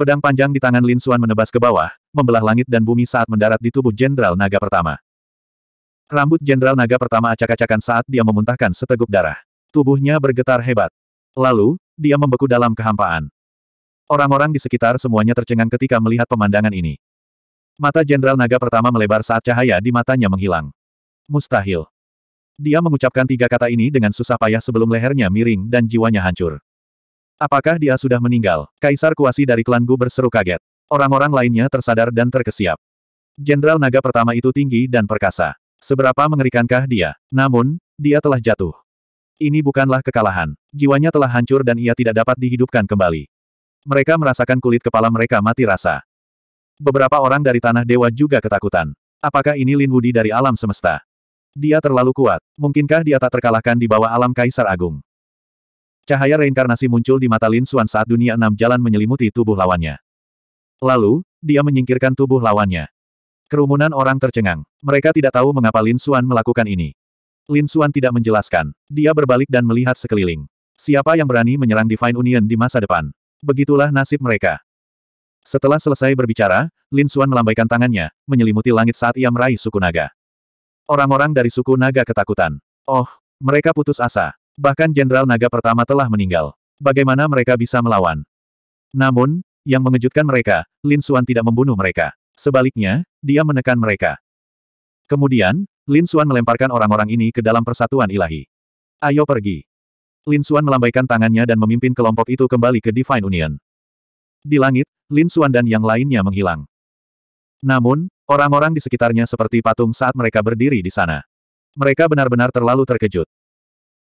Pedang panjang di tangan Lin Suan menebas ke bawah, membelah langit dan bumi saat mendarat di tubuh Jenderal Naga pertama. Rambut Jenderal Naga pertama acak-acakan saat dia memuntahkan seteguk darah. Tubuhnya bergetar hebat. Lalu, dia membeku dalam kehampaan. Orang-orang di sekitar semuanya tercengang ketika melihat pemandangan ini. Mata Jenderal Naga pertama melebar saat cahaya di matanya menghilang. Mustahil. Dia mengucapkan tiga kata ini dengan susah payah sebelum lehernya miring dan jiwanya hancur. Apakah dia sudah meninggal? Kaisar Kuasi dari klan Gu berseru kaget. Orang-orang lainnya tersadar dan terkesiap. Jenderal naga pertama itu tinggi dan perkasa. Seberapa mengerikankah dia? Namun, dia telah jatuh. Ini bukanlah kekalahan. Jiwanya telah hancur dan ia tidak dapat dihidupkan kembali. Mereka merasakan kulit kepala mereka mati rasa. Beberapa orang dari Tanah Dewa juga ketakutan. Apakah ini Lin Wudi dari alam semesta? Dia terlalu kuat. Mungkinkah dia tak terkalahkan di bawah alam Kaisar Agung? Cahaya reinkarnasi muncul di mata Lin Xuan saat dunia enam jalan menyelimuti tubuh lawannya. Lalu, dia menyingkirkan tubuh lawannya. Kerumunan orang tercengang. Mereka tidak tahu mengapa Lin Xuan melakukan ini. Lin Xuan tidak menjelaskan. Dia berbalik dan melihat sekeliling. Siapa yang berani menyerang Divine Union di masa depan? Begitulah nasib mereka. Setelah selesai berbicara, Lin Xuan melambaikan tangannya, menyelimuti langit saat ia meraih suku naga. Orang-orang dari suku naga ketakutan. Oh, mereka putus asa. Bahkan Jenderal Naga pertama telah meninggal. Bagaimana mereka bisa melawan? Namun, yang mengejutkan mereka, Lin Xuan tidak membunuh mereka. Sebaliknya, dia menekan mereka. Kemudian, Lin Xuan melemparkan orang-orang ini ke dalam persatuan ilahi. Ayo pergi. Lin Xuan melambaikan tangannya dan memimpin kelompok itu kembali ke Divine Union. Di langit, Lin Xuan dan yang lainnya menghilang. Namun, orang-orang di sekitarnya seperti patung saat mereka berdiri di sana. Mereka benar-benar terlalu terkejut.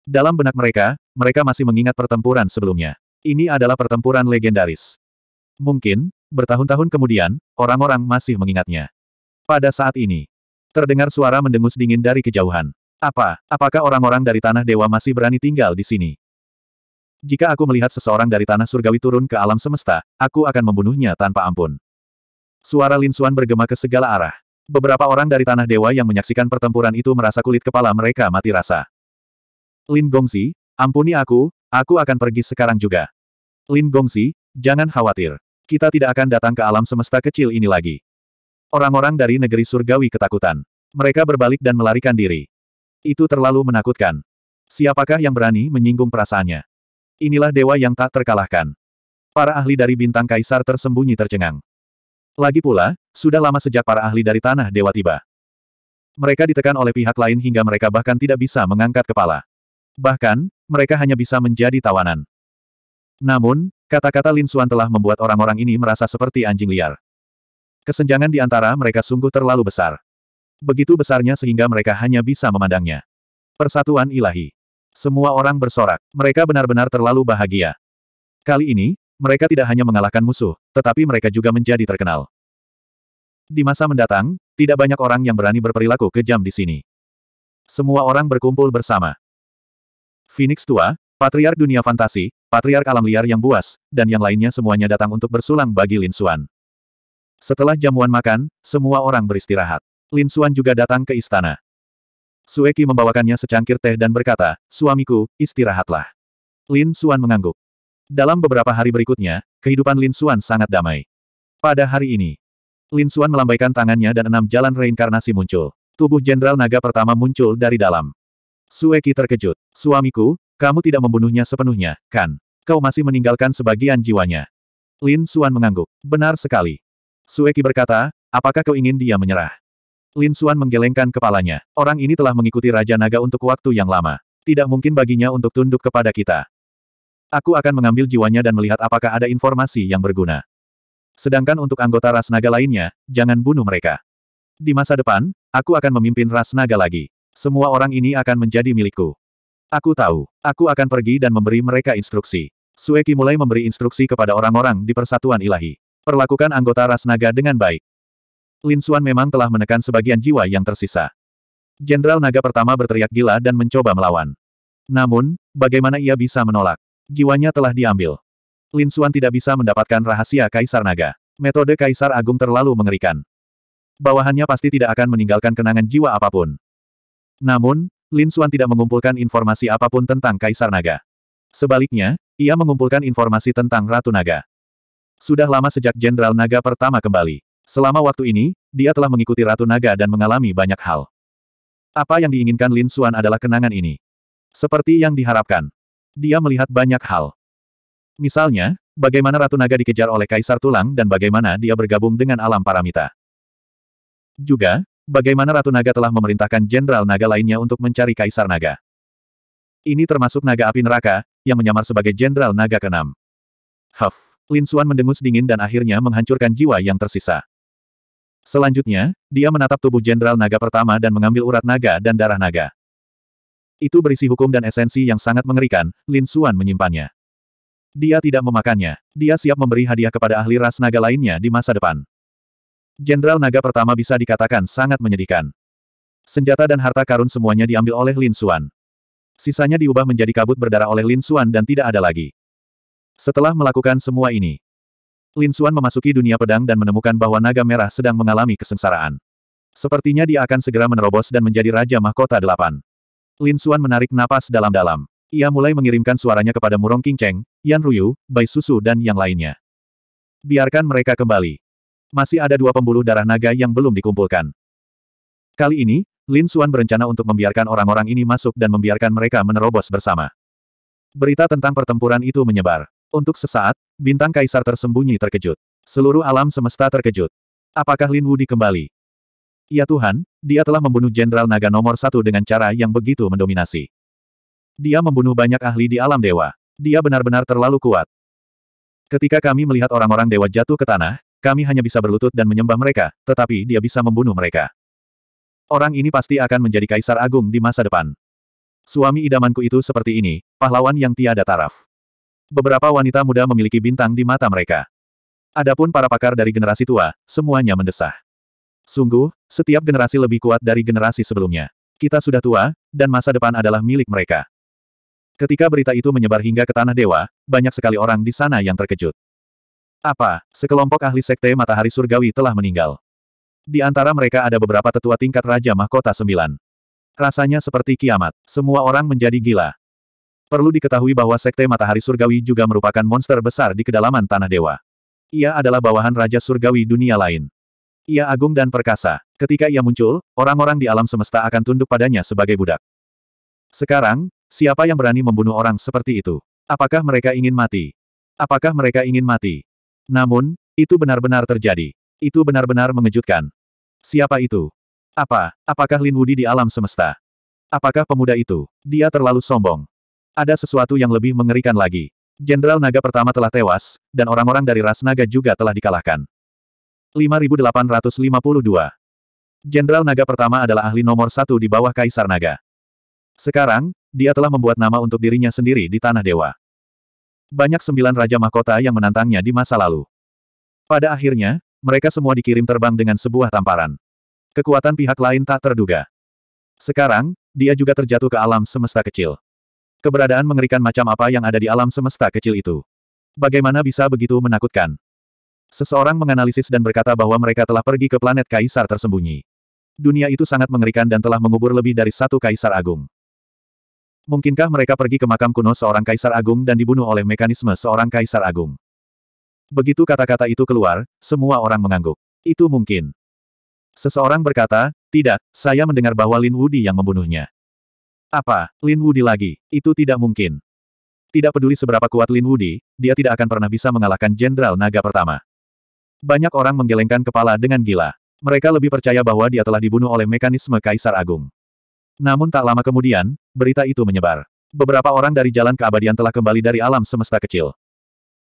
Dalam benak mereka, mereka masih mengingat pertempuran sebelumnya. Ini adalah pertempuran legendaris. Mungkin, bertahun-tahun kemudian, orang-orang masih mengingatnya. Pada saat ini, terdengar suara mendengus dingin dari kejauhan. Apa, apakah orang-orang dari Tanah Dewa masih berani tinggal di sini? Jika aku melihat seseorang dari Tanah Surgawi turun ke alam semesta, aku akan membunuhnya tanpa ampun. Suara Lin Suan bergema ke segala arah. Beberapa orang dari Tanah Dewa yang menyaksikan pertempuran itu merasa kulit kepala mereka mati rasa. Lin Gongzi, ampuni aku, aku akan pergi sekarang juga. Lin Gongzi, jangan khawatir. Kita tidak akan datang ke alam semesta kecil ini lagi. Orang-orang dari negeri surgawi ketakutan. Mereka berbalik dan melarikan diri. Itu terlalu menakutkan. Siapakah yang berani menyinggung perasaannya? Inilah dewa yang tak terkalahkan. Para ahli dari bintang kaisar tersembunyi tercengang. Lagi pula, sudah lama sejak para ahli dari tanah dewa tiba. Mereka ditekan oleh pihak lain hingga mereka bahkan tidak bisa mengangkat kepala. Bahkan, mereka hanya bisa menjadi tawanan. Namun, kata-kata Lin Xuan telah membuat orang-orang ini merasa seperti anjing liar. Kesenjangan di antara mereka sungguh terlalu besar. Begitu besarnya sehingga mereka hanya bisa memandangnya. Persatuan ilahi. Semua orang bersorak. Mereka benar-benar terlalu bahagia. Kali ini, mereka tidak hanya mengalahkan musuh, tetapi mereka juga menjadi terkenal. Di masa mendatang, tidak banyak orang yang berani berperilaku kejam di sini. Semua orang berkumpul bersama. Phoenix tua, patriark dunia fantasi, patriark alam liar yang buas, dan yang lainnya semuanya datang untuk bersulang bagi Lin Xuan. Setelah jamuan makan, semua orang beristirahat. Lin Xuan juga datang ke istana. Sueki membawakannya secangkir teh dan berkata, suamiku, istirahatlah. Lin Xuan mengangguk. Dalam beberapa hari berikutnya, kehidupan Lin Xuan sangat damai. Pada hari ini, Lin Xuan melambaikan tangannya dan enam jalan reinkarnasi muncul. Tubuh Jenderal Naga pertama muncul dari dalam. Sueki terkejut. Suamiku, kamu tidak membunuhnya sepenuhnya, kan? Kau masih meninggalkan sebagian jiwanya. Lin Suan mengangguk. Benar sekali. Sueki berkata, apakah kau ingin dia menyerah? Lin Suan menggelengkan kepalanya. Orang ini telah mengikuti Raja Naga untuk waktu yang lama. Tidak mungkin baginya untuk tunduk kepada kita. Aku akan mengambil jiwanya dan melihat apakah ada informasi yang berguna. Sedangkan untuk anggota ras naga lainnya, jangan bunuh mereka. Di masa depan, aku akan memimpin ras naga lagi. Semua orang ini akan menjadi milikku. Aku tahu. Aku akan pergi dan memberi mereka instruksi. Sueki mulai memberi instruksi kepada orang-orang di persatuan ilahi. Perlakukan anggota ras naga dengan baik. Lin Xuan memang telah menekan sebagian jiwa yang tersisa. Jenderal naga pertama berteriak gila dan mencoba melawan. Namun, bagaimana ia bisa menolak? Jiwanya telah diambil. Lin Xuan tidak bisa mendapatkan rahasia Kaisar Naga. Metode Kaisar Agung terlalu mengerikan. Bawahannya pasti tidak akan meninggalkan kenangan jiwa apapun. Namun, Lin Xuan tidak mengumpulkan informasi apapun tentang Kaisar Naga. Sebaliknya, ia mengumpulkan informasi tentang Ratu Naga. Sudah lama sejak Jenderal Naga pertama kembali. Selama waktu ini, dia telah mengikuti Ratu Naga dan mengalami banyak hal. Apa yang diinginkan Lin Xuan adalah kenangan ini. Seperti yang diharapkan. Dia melihat banyak hal. Misalnya, bagaimana Ratu Naga dikejar oleh Kaisar Tulang dan bagaimana dia bergabung dengan alam paramita. Juga, bagaimana Ratu Naga telah memerintahkan Jenderal Naga lainnya untuk mencari Kaisar Naga. Ini termasuk Naga Api Neraka, yang menyamar sebagai Jenderal Naga keenam. 6 Huff! Lin Xuan mendengus dingin dan akhirnya menghancurkan jiwa yang tersisa. Selanjutnya, dia menatap tubuh Jenderal Naga pertama dan mengambil urat naga dan darah naga. Itu berisi hukum dan esensi yang sangat mengerikan, Lin Xuan menyimpannya. Dia tidak memakannya. Dia siap memberi hadiah kepada ahli ras naga lainnya di masa depan. Jenderal naga pertama bisa dikatakan sangat menyedihkan. Senjata dan harta karun semuanya diambil oleh Lin Xuan. Sisanya diubah menjadi kabut berdarah oleh Lin Xuan dan tidak ada lagi. Setelah melakukan semua ini, Lin Xuan memasuki dunia pedang dan menemukan bahwa naga merah sedang mengalami kesengsaraan. Sepertinya dia akan segera menerobos dan menjadi Raja Mahkota Delapan. Lin Xuan menarik napas dalam-dalam. Ia mulai mengirimkan suaranya kepada Murong King Cheng, Yan Ruyu, Bai Susu dan yang lainnya. Biarkan mereka kembali. Masih ada dua pembuluh darah naga yang belum dikumpulkan. Kali ini, Lin Xuan berencana untuk membiarkan orang-orang ini masuk dan membiarkan mereka menerobos bersama. Berita tentang pertempuran itu menyebar. Untuk sesaat, bintang kaisar tersembunyi terkejut. Seluruh alam semesta terkejut. Apakah Lin Wu dikembali? Ya Tuhan, dia telah membunuh Jenderal Naga nomor satu dengan cara yang begitu mendominasi. Dia membunuh banyak ahli di alam dewa. Dia benar-benar terlalu kuat. Ketika kami melihat orang-orang dewa jatuh ke tanah, kami hanya bisa berlutut dan menyembah mereka, tetapi dia bisa membunuh mereka. Orang ini pasti akan menjadi kaisar agung di masa depan. Suami idamanku itu seperti ini, pahlawan yang tiada taraf. Beberapa wanita muda memiliki bintang di mata mereka. Adapun para pakar dari generasi tua, semuanya mendesah. Sungguh, setiap generasi lebih kuat dari generasi sebelumnya. Kita sudah tua, dan masa depan adalah milik mereka. Ketika berita itu menyebar hingga ke Tanah Dewa, banyak sekali orang di sana yang terkejut. Apa, sekelompok ahli sekte matahari surgawi telah meninggal. Di antara mereka ada beberapa tetua tingkat Raja Mahkota Sembilan. Rasanya seperti kiamat, semua orang menjadi gila. Perlu diketahui bahwa Sekte Matahari Surgawi juga merupakan monster besar di kedalaman Tanah Dewa. Ia adalah bawahan Raja Surgawi dunia lain. Ia agung dan perkasa. Ketika ia muncul, orang-orang di alam semesta akan tunduk padanya sebagai budak. Sekarang, siapa yang berani membunuh orang seperti itu? Apakah mereka ingin mati? Apakah mereka ingin mati? Namun, itu benar-benar terjadi. Itu benar-benar mengejutkan. Siapa itu? Apa? Apakah Lin Wudi di alam semesta? Apakah pemuda itu? Dia terlalu sombong. Ada sesuatu yang lebih mengerikan lagi. Jenderal naga pertama telah tewas, dan orang-orang dari ras naga juga telah dikalahkan. 5852 Jenderal naga pertama adalah ahli nomor satu di bawah Kaisar Naga. Sekarang, dia telah membuat nama untuk dirinya sendiri di Tanah Dewa. Banyak sembilan raja mahkota yang menantangnya di masa lalu. Pada akhirnya, mereka semua dikirim terbang dengan sebuah tamparan. Kekuatan pihak lain tak terduga. Sekarang, dia juga terjatuh ke alam semesta kecil. Keberadaan mengerikan macam apa yang ada di alam semesta kecil itu. Bagaimana bisa begitu menakutkan? Seseorang menganalisis dan berkata bahwa mereka telah pergi ke planet kaisar tersembunyi. Dunia itu sangat mengerikan dan telah mengubur lebih dari satu kaisar agung. Mungkinkah mereka pergi ke makam kuno seorang kaisar agung dan dibunuh oleh mekanisme seorang kaisar agung? Begitu kata-kata itu keluar, semua orang mengangguk. Itu mungkin. Seseorang berkata, tidak, saya mendengar bahwa Lin Wudi yang membunuhnya. Apa, Lin Wudi lagi? Itu tidak mungkin. Tidak peduli seberapa kuat Lin Wudi, dia tidak akan pernah bisa mengalahkan Jenderal Naga pertama. Banyak orang menggelengkan kepala dengan gila. Mereka lebih percaya bahwa dia telah dibunuh oleh mekanisme Kaisar Agung. Namun tak lama kemudian, berita itu menyebar. Beberapa orang dari jalan keabadian telah kembali dari alam semesta kecil.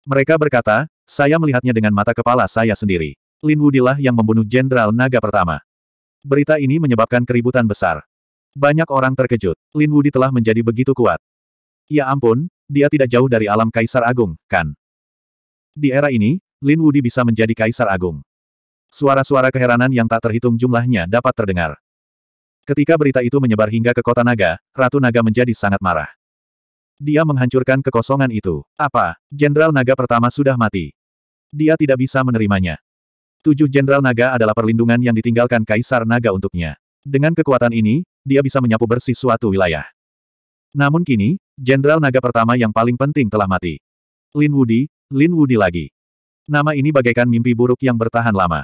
Mereka berkata, saya melihatnya dengan mata kepala saya sendiri. Lin Wudilah yang membunuh Jenderal Naga pertama. Berita ini menyebabkan keributan besar. Banyak orang terkejut. Lin Wudi telah menjadi begitu kuat. Ya ampun, dia tidak jauh dari alam Kaisar Agung, kan? Di era ini, Lin Wudi bisa menjadi Kaisar Agung. Suara-suara keheranan yang tak terhitung jumlahnya dapat terdengar. Ketika berita itu menyebar hingga ke kota naga, Ratu Naga menjadi sangat marah. Dia menghancurkan kekosongan itu. Apa? Jenderal naga pertama sudah mati. Dia tidak bisa menerimanya. Tujuh jenderal naga adalah perlindungan yang ditinggalkan kaisar naga untuknya. Dengan kekuatan ini, dia bisa menyapu bersih suatu wilayah. Namun kini, jenderal naga pertama yang paling penting telah mati. Lin Wudi, Lin Wudi lagi. Nama ini bagaikan mimpi buruk yang bertahan lama.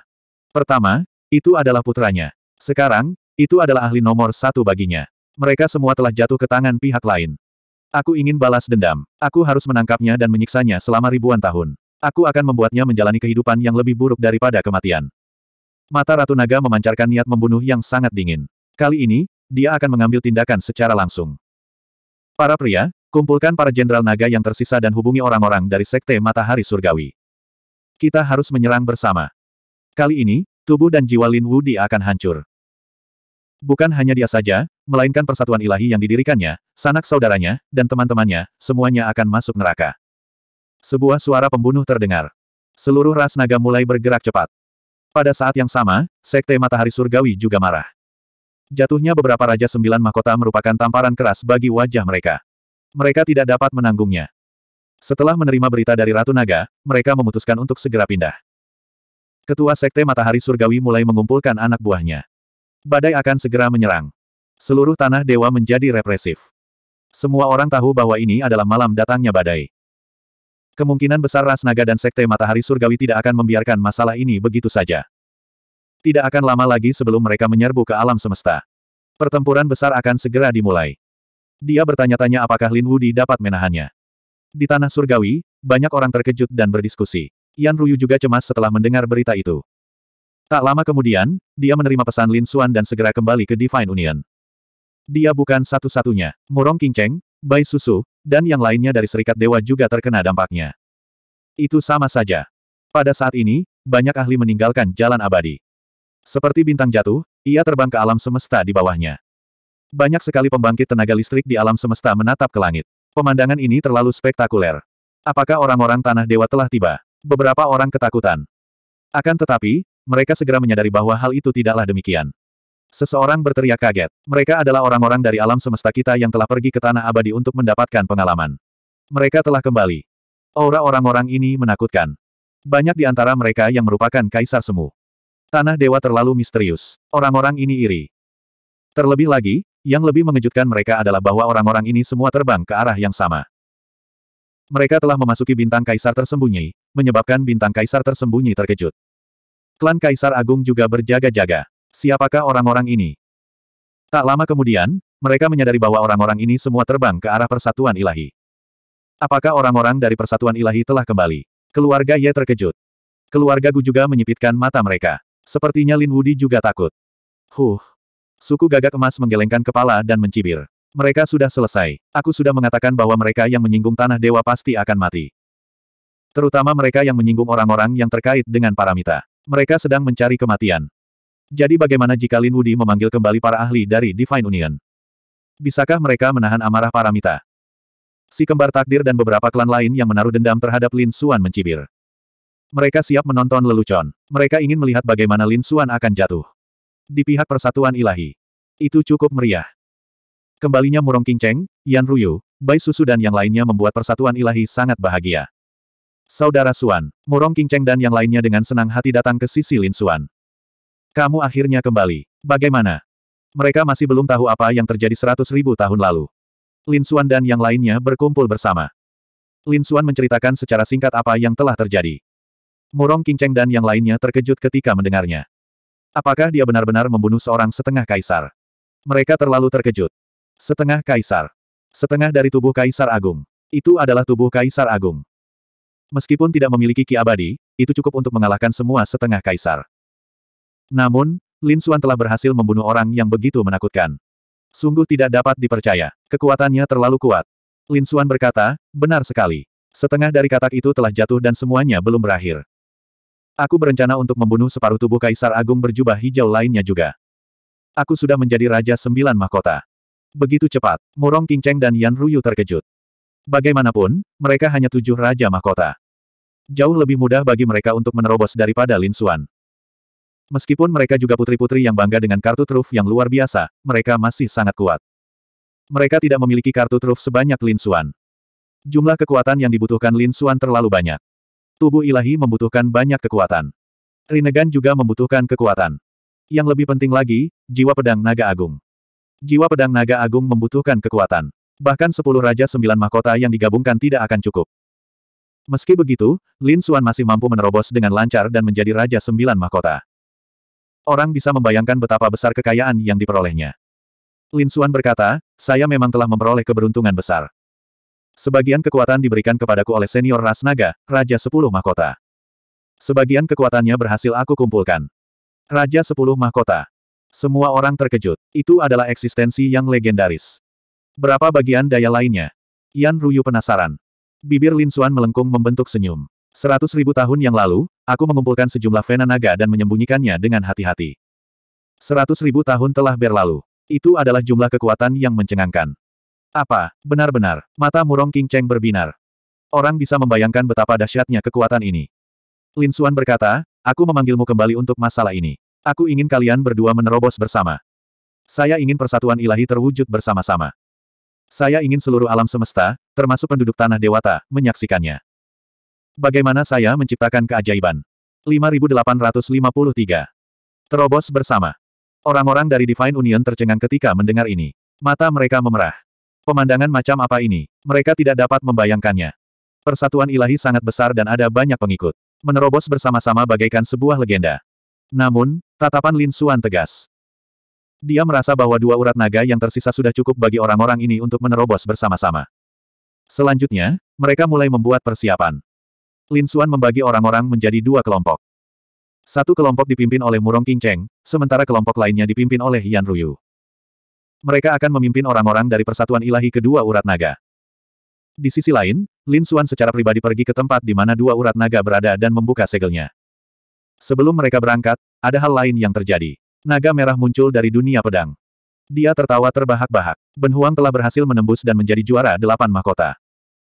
Pertama, itu adalah putranya. Sekarang, itu adalah ahli nomor satu baginya. Mereka semua telah jatuh ke tangan pihak lain. Aku ingin balas dendam. Aku harus menangkapnya dan menyiksanya selama ribuan tahun. Aku akan membuatnya menjalani kehidupan yang lebih buruk daripada kematian. Mata Ratu Naga memancarkan niat membunuh yang sangat dingin. Kali ini, dia akan mengambil tindakan secara langsung. Para pria, kumpulkan para jenderal naga yang tersisa dan hubungi orang-orang dari Sekte Matahari Surgawi. Kita harus menyerang bersama. Kali ini, tubuh dan jiwa Lin Wudi akan hancur. Bukan hanya dia saja, melainkan persatuan ilahi yang didirikannya, sanak saudaranya, dan teman-temannya, semuanya akan masuk neraka. Sebuah suara pembunuh terdengar. Seluruh ras naga mulai bergerak cepat. Pada saat yang sama, Sekte Matahari Surgawi juga marah. Jatuhnya beberapa Raja Sembilan Mahkota merupakan tamparan keras bagi wajah mereka. Mereka tidak dapat menanggungnya. Setelah menerima berita dari Ratu Naga, mereka memutuskan untuk segera pindah. Ketua Sekte Matahari Surgawi mulai mengumpulkan anak buahnya. Badai akan segera menyerang. Seluruh tanah dewa menjadi represif. Semua orang tahu bahwa ini adalah malam datangnya badai. Kemungkinan besar ras naga dan sekte matahari surgawi tidak akan membiarkan masalah ini begitu saja. Tidak akan lama lagi sebelum mereka menyerbu ke alam semesta. Pertempuran besar akan segera dimulai. Dia bertanya-tanya apakah Lin Wudi dapat menahannya. Di tanah surgawi, banyak orang terkejut dan berdiskusi. Yan Ruyu juga cemas setelah mendengar berita itu. Tak lama kemudian, dia menerima pesan Lin Xuan dan segera kembali ke Divine Union. Dia bukan satu-satunya. Murong Qingcheng, Bai Susu, dan yang lainnya dari Serikat Dewa juga terkena dampaknya. Itu sama saja. Pada saat ini, banyak ahli meninggalkan jalan abadi. Seperti bintang jatuh, ia terbang ke alam semesta di bawahnya. Banyak sekali pembangkit tenaga listrik di alam semesta menatap ke langit. Pemandangan ini terlalu spektakuler. Apakah orang-orang Tanah Dewa telah tiba? Beberapa orang ketakutan. Akan tetapi, mereka segera menyadari bahwa hal itu tidaklah demikian. Seseorang berteriak kaget. Mereka adalah orang-orang dari alam semesta kita yang telah pergi ke tanah abadi untuk mendapatkan pengalaman. Mereka telah kembali. Aura orang-orang ini menakutkan. Banyak di antara mereka yang merupakan kaisar semu. Tanah dewa terlalu misterius. Orang-orang ini iri. Terlebih lagi, yang lebih mengejutkan mereka adalah bahwa orang-orang ini semua terbang ke arah yang sama. Mereka telah memasuki bintang kaisar tersembunyi, menyebabkan bintang kaisar tersembunyi terkejut. Klan Kaisar Agung juga berjaga-jaga. Siapakah orang-orang ini? Tak lama kemudian, mereka menyadari bahwa orang-orang ini semua terbang ke arah persatuan ilahi. Apakah orang-orang dari persatuan ilahi telah kembali? Keluarga Ye terkejut. Keluarga Gu juga menyipitkan mata mereka. Sepertinya Lin Wudi juga takut. Huh. Suku gagak emas menggelengkan kepala dan mencibir. Mereka sudah selesai. Aku sudah mengatakan bahwa mereka yang menyinggung tanah dewa pasti akan mati. Terutama mereka yang menyinggung orang-orang yang terkait dengan paramita. Mereka sedang mencari kematian. Jadi bagaimana jika Lin Wudi memanggil kembali para ahli dari Divine Union? Bisakah mereka menahan amarah Paramita? Si kembar takdir dan beberapa klan lain yang menaruh dendam terhadap Lin Suan mencibir. Mereka siap menonton lelucon. Mereka ingin melihat bagaimana Lin Suan akan jatuh. Di pihak persatuan ilahi. Itu cukup meriah. Kembalinya Murong King Cheng, Yan Ruyu, Bai Susu dan yang lainnya membuat persatuan ilahi sangat bahagia. Saudara Suan, Murong Kingcheng dan yang lainnya dengan senang hati datang ke sisi Lin Suan. Kamu akhirnya kembali. Bagaimana? Mereka masih belum tahu apa yang terjadi seratus ribu tahun lalu. Lin Suan dan yang lainnya berkumpul bersama. Lin Suan menceritakan secara singkat apa yang telah terjadi. Murong Kingcheng dan yang lainnya terkejut ketika mendengarnya. Apakah dia benar-benar membunuh seorang setengah kaisar? Mereka terlalu terkejut. Setengah kaisar. Setengah dari tubuh kaisar agung. Itu adalah tubuh kaisar agung. Meskipun tidak memiliki ki abadi, itu cukup untuk mengalahkan semua setengah kaisar. Namun, Lin Xuan telah berhasil membunuh orang yang begitu menakutkan. Sungguh tidak dapat dipercaya. Kekuatannya terlalu kuat. Lin Xuan berkata, benar sekali. Setengah dari katak itu telah jatuh dan semuanya belum berakhir. Aku berencana untuk membunuh separuh tubuh Kaisar Agung berjubah hijau lainnya juga. Aku sudah menjadi Raja Sembilan Mahkota. Begitu cepat, Murong Qingcheng dan Yan Ruyu terkejut. Bagaimanapun, mereka hanya tujuh Raja Mahkota. Jauh lebih mudah bagi mereka untuk menerobos daripada Lin Xuan. Meskipun mereka juga putri-putri yang bangga dengan kartu truf yang luar biasa, mereka masih sangat kuat. Mereka tidak memiliki kartu truf sebanyak Lin Xuan. Jumlah kekuatan yang dibutuhkan Lin Xuan terlalu banyak. Tubuh ilahi membutuhkan banyak kekuatan. Rinnegan juga membutuhkan kekuatan. Yang lebih penting lagi, jiwa pedang naga agung. Jiwa pedang naga agung membutuhkan kekuatan. Bahkan sepuluh Raja Sembilan Mahkota yang digabungkan tidak akan cukup. Meski begitu, Lin Xuan masih mampu menerobos dengan lancar dan menjadi Raja Sembilan Mahkota. Orang bisa membayangkan betapa besar kekayaan yang diperolehnya. Lin Xuan berkata, saya memang telah memperoleh keberuntungan besar. Sebagian kekuatan diberikan kepadaku oleh senior ras naga, Raja Sepuluh Mahkota. Sebagian kekuatannya berhasil aku kumpulkan. Raja Sepuluh Mahkota. Semua orang terkejut. Itu adalah eksistensi yang legendaris. Berapa bagian daya lainnya? Yan Ruyu penasaran. Bibir Lin Xuan melengkung membentuk senyum. Seratus ribu tahun yang lalu, aku mengumpulkan sejumlah vena naga dan menyembunyikannya dengan hati-hati. Seratus ribu tahun telah berlalu. Itu adalah jumlah kekuatan yang mencengangkan. Apa, benar-benar, mata murong King Cheng berbinar. Orang bisa membayangkan betapa dahsyatnya kekuatan ini. Lin Xuan berkata, aku memanggilmu kembali untuk masalah ini. Aku ingin kalian berdua menerobos bersama. Saya ingin persatuan ilahi terwujud bersama-sama. Saya ingin seluruh alam semesta, termasuk penduduk tanah dewata, menyaksikannya. Bagaimana saya menciptakan keajaiban? 5853. Terobos bersama. Orang-orang dari Divine Union tercengang ketika mendengar ini. Mata mereka memerah. Pemandangan macam apa ini? Mereka tidak dapat membayangkannya. Persatuan ilahi sangat besar dan ada banyak pengikut. Menerobos bersama-sama bagaikan sebuah legenda. Namun, tatapan Lin Suan tegas. Dia merasa bahwa dua urat naga yang tersisa sudah cukup bagi orang-orang ini untuk menerobos bersama-sama. Selanjutnya, mereka mulai membuat persiapan. Lin Xuan membagi orang-orang menjadi dua kelompok. Satu kelompok dipimpin oleh Murong Qingcheng, sementara kelompok lainnya dipimpin oleh Yan Ruyu. Mereka akan memimpin orang-orang dari persatuan ilahi kedua urat naga. Di sisi lain, Lin Xuan secara pribadi pergi ke tempat di mana dua urat naga berada dan membuka segelnya. Sebelum mereka berangkat, ada hal lain yang terjadi. Naga merah muncul dari dunia pedang. Dia tertawa terbahak-bahak. Ben Huang telah berhasil menembus dan menjadi juara delapan mahkota.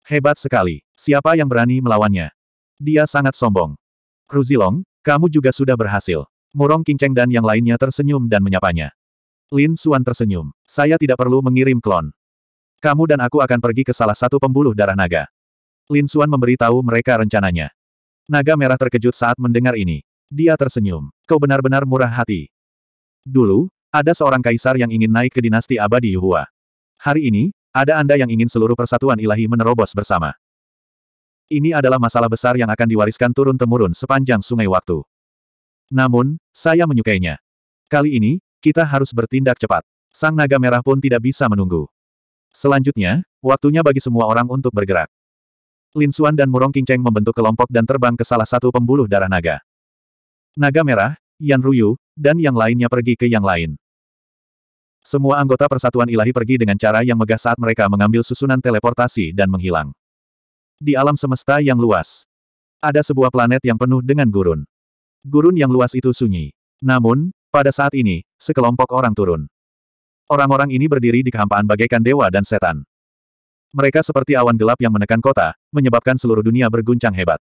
Hebat sekali. Siapa yang berani melawannya? Dia sangat sombong. Ruzilong, kamu juga sudah berhasil. Murong Kingceng dan yang lainnya tersenyum dan menyapanya. Lin Suan tersenyum. Saya tidak perlu mengirim klon. Kamu dan aku akan pergi ke salah satu pembuluh darah naga. Lin Suan memberitahu mereka rencananya. Naga merah terkejut saat mendengar ini. Dia tersenyum. Kau benar-benar murah hati. Dulu, ada seorang kaisar yang ingin naik ke dinasti abadi Yuhua. Hari ini, ada Anda yang ingin seluruh persatuan ilahi menerobos bersama. Ini adalah masalah besar yang akan diwariskan turun-temurun sepanjang sungai waktu. Namun, saya menyukainya. Kali ini, kita harus bertindak cepat. Sang naga merah pun tidak bisa menunggu. Selanjutnya, waktunya bagi semua orang untuk bergerak. Lin Xuan dan Murong Kinceng membentuk kelompok dan terbang ke salah satu pembuluh darah naga. Naga merah, Yan Ruyu, dan yang lainnya pergi ke yang lain. Semua anggota persatuan ilahi pergi dengan cara yang megah saat mereka mengambil susunan teleportasi dan menghilang. Di alam semesta yang luas, ada sebuah planet yang penuh dengan gurun. Gurun yang luas itu sunyi. Namun, pada saat ini, sekelompok orang turun. Orang-orang ini berdiri di kehampaan bagaikan dewa dan setan. Mereka seperti awan gelap yang menekan kota, menyebabkan seluruh dunia berguncang hebat.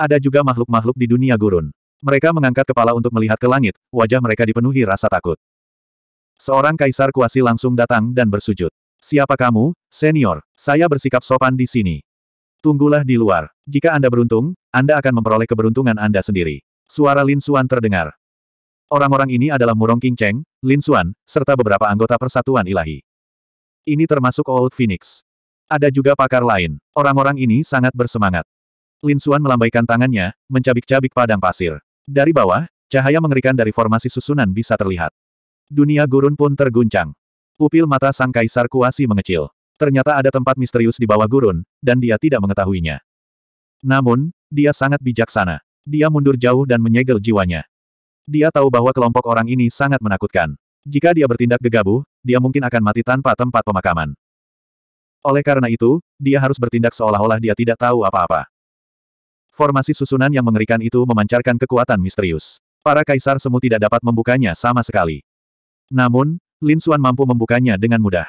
Ada juga makhluk-makhluk di dunia gurun. Mereka mengangkat kepala untuk melihat ke langit, wajah mereka dipenuhi rasa takut. Seorang kaisar kuasi langsung datang dan bersujud. Siapa kamu, senior? Saya bersikap sopan di sini. Tunggulah di luar. Jika Anda beruntung, Anda akan memperoleh keberuntungan Anda sendiri. Suara Lin Suan terdengar. Orang-orang ini adalah Murong King Cheng, Lin Suan, serta beberapa anggota Persatuan Ilahi. Ini termasuk Old Phoenix. Ada juga pakar lain. Orang-orang ini sangat bersemangat. Lin Suan melambaikan tangannya, mencabik-cabik padang pasir. Dari bawah, cahaya mengerikan dari formasi susunan bisa terlihat. Dunia gurun pun terguncang. Pupil mata sang kaisar kuasi mengecil. Ternyata ada tempat misterius di bawah gurun, dan dia tidak mengetahuinya. Namun, dia sangat bijaksana. Dia mundur jauh dan menyegel jiwanya. Dia tahu bahwa kelompok orang ini sangat menakutkan. Jika dia bertindak gegabah, dia mungkin akan mati tanpa tempat pemakaman. Oleh karena itu, dia harus bertindak seolah-olah dia tidak tahu apa-apa. Formasi susunan yang mengerikan itu memancarkan kekuatan misterius. Para kaisar semu tidak dapat membukanya sama sekali. Namun, Lin Xuan mampu membukanya dengan mudah.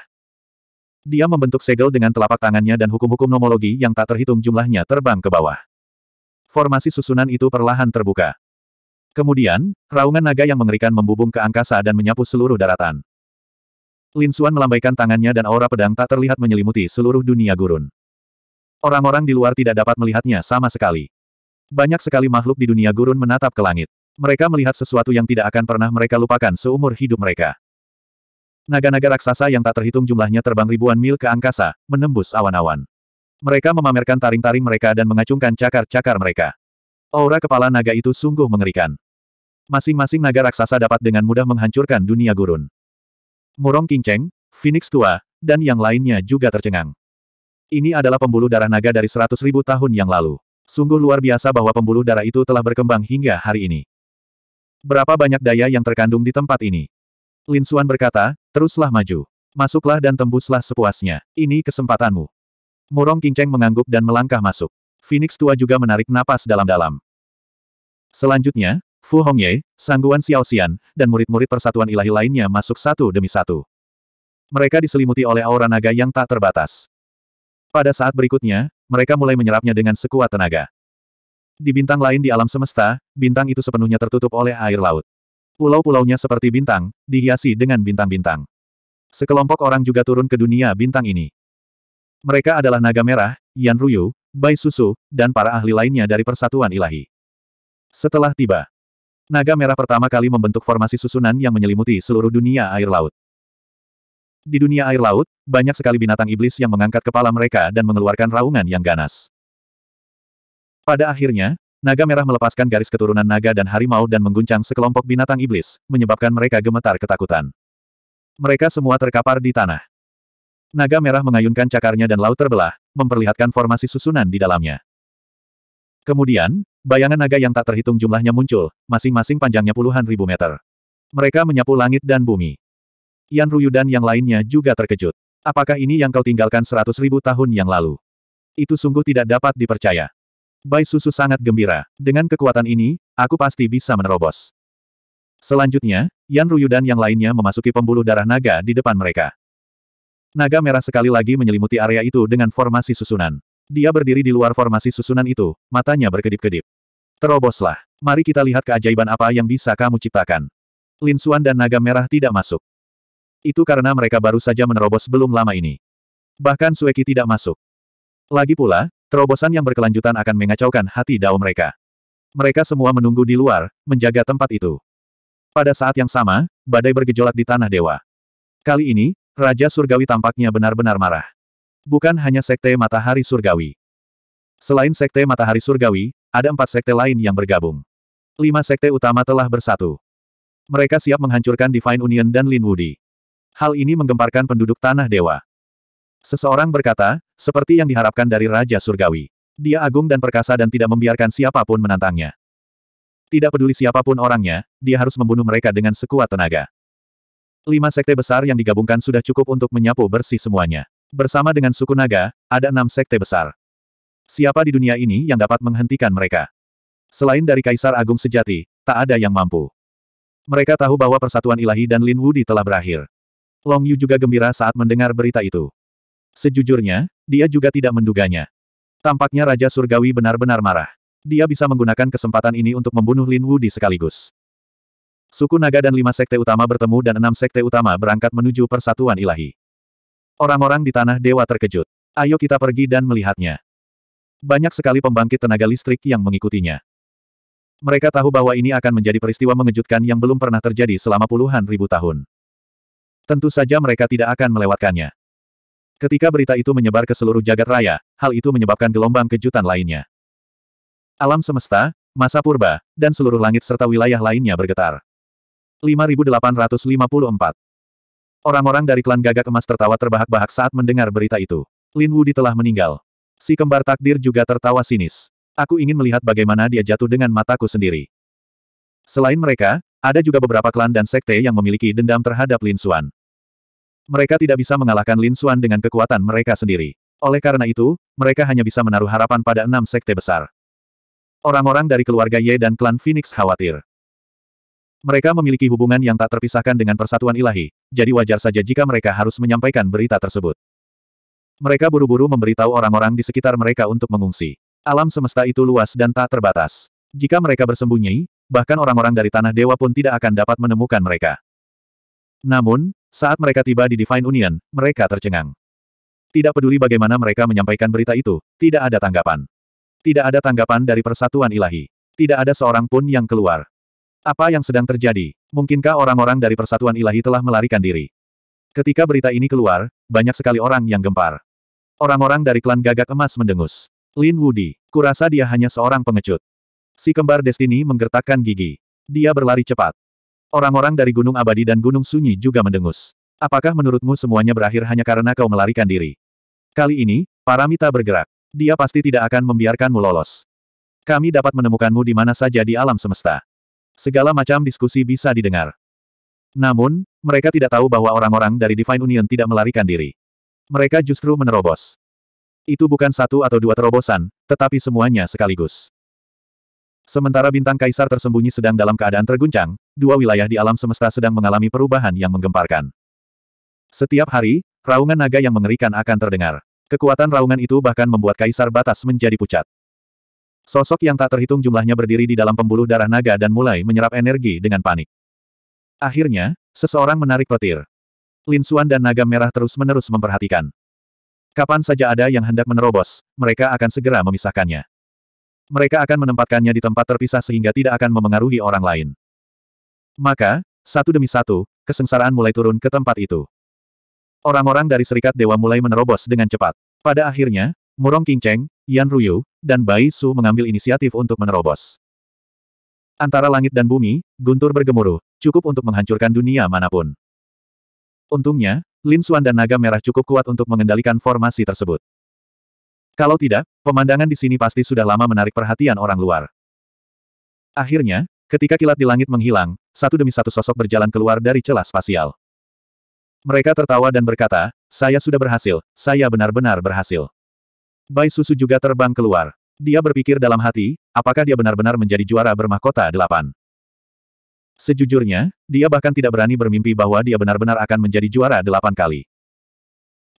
Dia membentuk segel dengan telapak tangannya dan hukum-hukum nomologi yang tak terhitung jumlahnya terbang ke bawah. Formasi susunan itu perlahan terbuka. Kemudian, raungan naga yang mengerikan membubung ke angkasa dan menyapu seluruh daratan. Lin Xuan melambaikan tangannya dan aura pedang tak terlihat menyelimuti seluruh dunia gurun. Orang-orang di luar tidak dapat melihatnya sama sekali. Banyak sekali makhluk di dunia gurun menatap ke langit. Mereka melihat sesuatu yang tidak akan pernah mereka lupakan seumur hidup mereka. Naga-naga raksasa yang tak terhitung jumlahnya terbang ribuan mil ke angkasa, menembus awan-awan. Mereka memamerkan taring-taring mereka dan mengacungkan cakar-cakar mereka. Aura kepala naga itu sungguh mengerikan. Masing-masing naga raksasa dapat dengan mudah menghancurkan dunia gurun. Murong Kinceng, Phoenix Tua, dan yang lainnya juga tercengang. Ini adalah pembuluh darah naga dari seratus ribu tahun yang lalu. Sungguh luar biasa bahwa pembuluh darah itu telah berkembang hingga hari ini. Berapa banyak daya yang terkandung di tempat ini? Lin Xuan berkata, teruslah maju. Masuklah dan tembuslah sepuasnya. Ini kesempatanmu. Murong Kinceng mengangguk dan melangkah masuk. Phoenix tua juga menarik napas dalam-dalam. Selanjutnya, Fu Hongye, Sangguan Xiao Xian, dan murid-murid persatuan ilahi lainnya masuk satu demi satu. Mereka diselimuti oleh aura naga yang tak terbatas. Pada saat berikutnya, mereka mulai menyerapnya dengan sekuat tenaga. Di bintang lain di alam semesta, bintang itu sepenuhnya tertutup oleh air laut. Pulau-pulaunya seperti bintang, dihiasi dengan bintang-bintang. Sekelompok orang juga turun ke dunia bintang ini. Mereka adalah Naga Merah, Yan Ruyu, Bai Susu, dan para ahli lainnya dari Persatuan Ilahi. Setelah tiba, Naga Merah pertama kali membentuk formasi susunan yang menyelimuti seluruh dunia air laut. Di dunia air laut, banyak sekali binatang iblis yang mengangkat kepala mereka dan mengeluarkan raungan yang ganas. Pada akhirnya, naga merah melepaskan garis keturunan naga dan harimau dan mengguncang sekelompok binatang iblis, menyebabkan mereka gemetar ketakutan. Mereka semua terkapar di tanah. Naga merah mengayunkan cakarnya dan laut terbelah, memperlihatkan formasi susunan di dalamnya. Kemudian, bayangan naga yang tak terhitung jumlahnya muncul, masing-masing panjangnya puluhan ribu meter. Mereka menyapu langit dan bumi. Yan Ruyu dan yang lainnya juga terkejut. Apakah ini yang kau tinggalkan seratus ribu tahun yang lalu? Itu sungguh tidak dapat dipercaya. Bai Susu sangat gembira. Dengan kekuatan ini, aku pasti bisa menerobos. Selanjutnya, Yan Ruyu dan yang lainnya memasuki pembuluh darah naga di depan mereka. Naga merah sekali lagi menyelimuti area itu dengan formasi susunan. Dia berdiri di luar formasi susunan itu, matanya berkedip-kedip. Teroboslah. Mari kita lihat keajaiban apa yang bisa kamu ciptakan. Lin Suan dan naga merah tidak masuk. Itu karena mereka baru saja menerobos belum lama ini. Bahkan Sueki tidak masuk. Lagi pula, terobosan yang berkelanjutan akan mengacaukan hati dao mereka. Mereka semua menunggu di luar, menjaga tempat itu. Pada saat yang sama, badai bergejolak di tanah dewa. Kali ini, Raja Surgawi tampaknya benar-benar marah. Bukan hanya Sekte Matahari Surgawi. Selain Sekte Matahari Surgawi, ada empat sekte lain yang bergabung. Lima sekte utama telah bersatu. Mereka siap menghancurkan Divine Union dan Lin Woody. Hal ini menggemparkan penduduk tanah dewa. Seseorang berkata, seperti yang diharapkan dari Raja Surgawi. Dia agung dan perkasa dan tidak membiarkan siapapun menantangnya. Tidak peduli siapapun orangnya, dia harus membunuh mereka dengan sekuat tenaga. Lima sekte besar yang digabungkan sudah cukup untuk menyapu bersih semuanya. Bersama dengan suku naga, ada enam sekte besar. Siapa di dunia ini yang dapat menghentikan mereka? Selain dari Kaisar Agung Sejati, tak ada yang mampu. Mereka tahu bahwa persatuan ilahi dan Lin Wudi telah berakhir. Long Yu juga gembira saat mendengar berita itu. Sejujurnya, dia juga tidak menduganya. Tampaknya Raja Surgawi benar-benar marah. Dia bisa menggunakan kesempatan ini untuk membunuh Lin Wu di sekaligus. Suku Naga dan lima sekte utama bertemu dan enam sekte utama berangkat menuju persatuan ilahi. Orang-orang di Tanah Dewa terkejut. Ayo kita pergi dan melihatnya. Banyak sekali pembangkit tenaga listrik yang mengikutinya. Mereka tahu bahwa ini akan menjadi peristiwa mengejutkan yang belum pernah terjadi selama puluhan ribu tahun. Tentu saja mereka tidak akan melewatkannya. Ketika berita itu menyebar ke seluruh jagat raya, hal itu menyebabkan gelombang kejutan lainnya. Alam semesta, masa purba, dan seluruh langit serta wilayah lainnya bergetar. 5854 Orang-orang dari klan gagak emas tertawa terbahak-bahak saat mendengar berita itu. Lin Wudi telah meninggal. Si kembar takdir juga tertawa sinis. Aku ingin melihat bagaimana dia jatuh dengan mataku sendiri. Selain mereka, ada juga beberapa klan dan sekte yang memiliki dendam terhadap Lin Xuan. Mereka tidak bisa mengalahkan Lin Xuan dengan kekuatan mereka sendiri. Oleh karena itu, mereka hanya bisa menaruh harapan pada enam sekte besar. Orang-orang dari keluarga Ye dan klan Phoenix khawatir. Mereka memiliki hubungan yang tak terpisahkan dengan persatuan ilahi, jadi wajar saja jika mereka harus menyampaikan berita tersebut. Mereka buru-buru memberitahu orang-orang di sekitar mereka untuk mengungsi. Alam semesta itu luas dan tak terbatas. Jika mereka bersembunyi, bahkan orang-orang dari Tanah Dewa pun tidak akan dapat menemukan mereka. Namun, saat mereka tiba di Divine Union, mereka tercengang. Tidak peduli bagaimana mereka menyampaikan berita itu, tidak ada tanggapan. Tidak ada tanggapan dari persatuan ilahi. Tidak ada seorang pun yang keluar. Apa yang sedang terjadi? Mungkinkah orang-orang dari persatuan ilahi telah melarikan diri? Ketika berita ini keluar, banyak sekali orang yang gempar. Orang-orang dari klan gagak emas mendengus. Lin Wudi, kurasa dia hanya seorang pengecut. Si kembar Destiny menggertakkan gigi. Dia berlari cepat. Orang-orang dari Gunung Abadi dan Gunung Sunyi juga mendengus. Apakah menurutmu semuanya berakhir hanya karena kau melarikan diri? Kali ini, Paramita bergerak. Dia pasti tidak akan membiarkanmu lolos. Kami dapat menemukanmu di mana saja di alam semesta. Segala macam diskusi bisa didengar. Namun, mereka tidak tahu bahwa orang-orang dari Divine Union tidak melarikan diri. Mereka justru menerobos. Itu bukan satu atau dua terobosan, tetapi semuanya sekaligus. Sementara bintang kaisar tersembunyi sedang dalam keadaan terguncang, dua wilayah di alam semesta sedang mengalami perubahan yang menggemparkan. Setiap hari, raungan naga yang mengerikan akan terdengar. Kekuatan raungan itu bahkan membuat kaisar batas menjadi pucat. Sosok yang tak terhitung jumlahnya berdiri di dalam pembuluh darah naga dan mulai menyerap energi dengan panik. Akhirnya, seseorang menarik petir. Lin Linsuan dan naga merah terus-menerus memperhatikan. Kapan saja ada yang hendak menerobos, mereka akan segera memisahkannya mereka akan menempatkannya di tempat terpisah sehingga tidak akan memengaruhi orang lain. Maka, satu demi satu, kesengsaraan mulai turun ke tempat itu. Orang-orang dari Serikat Dewa mulai menerobos dengan cepat. Pada akhirnya, Murong Qingcheng, Yan Ruyu, dan Bai Su mengambil inisiatif untuk menerobos. Antara langit dan bumi, guntur bergemuruh, cukup untuk menghancurkan dunia manapun. Untungnya, Lin Xuan dan Naga Merah cukup kuat untuk mengendalikan formasi tersebut. Kalau tidak, pemandangan di sini pasti sudah lama menarik perhatian orang luar. Akhirnya, ketika kilat di langit menghilang, satu demi satu sosok berjalan keluar dari celah spasial. Mereka tertawa dan berkata, saya sudah berhasil, saya benar-benar berhasil. Bai Susu juga terbang keluar. Dia berpikir dalam hati, apakah dia benar-benar menjadi juara bermahkota delapan. Sejujurnya, dia bahkan tidak berani bermimpi bahwa dia benar-benar akan menjadi juara delapan kali.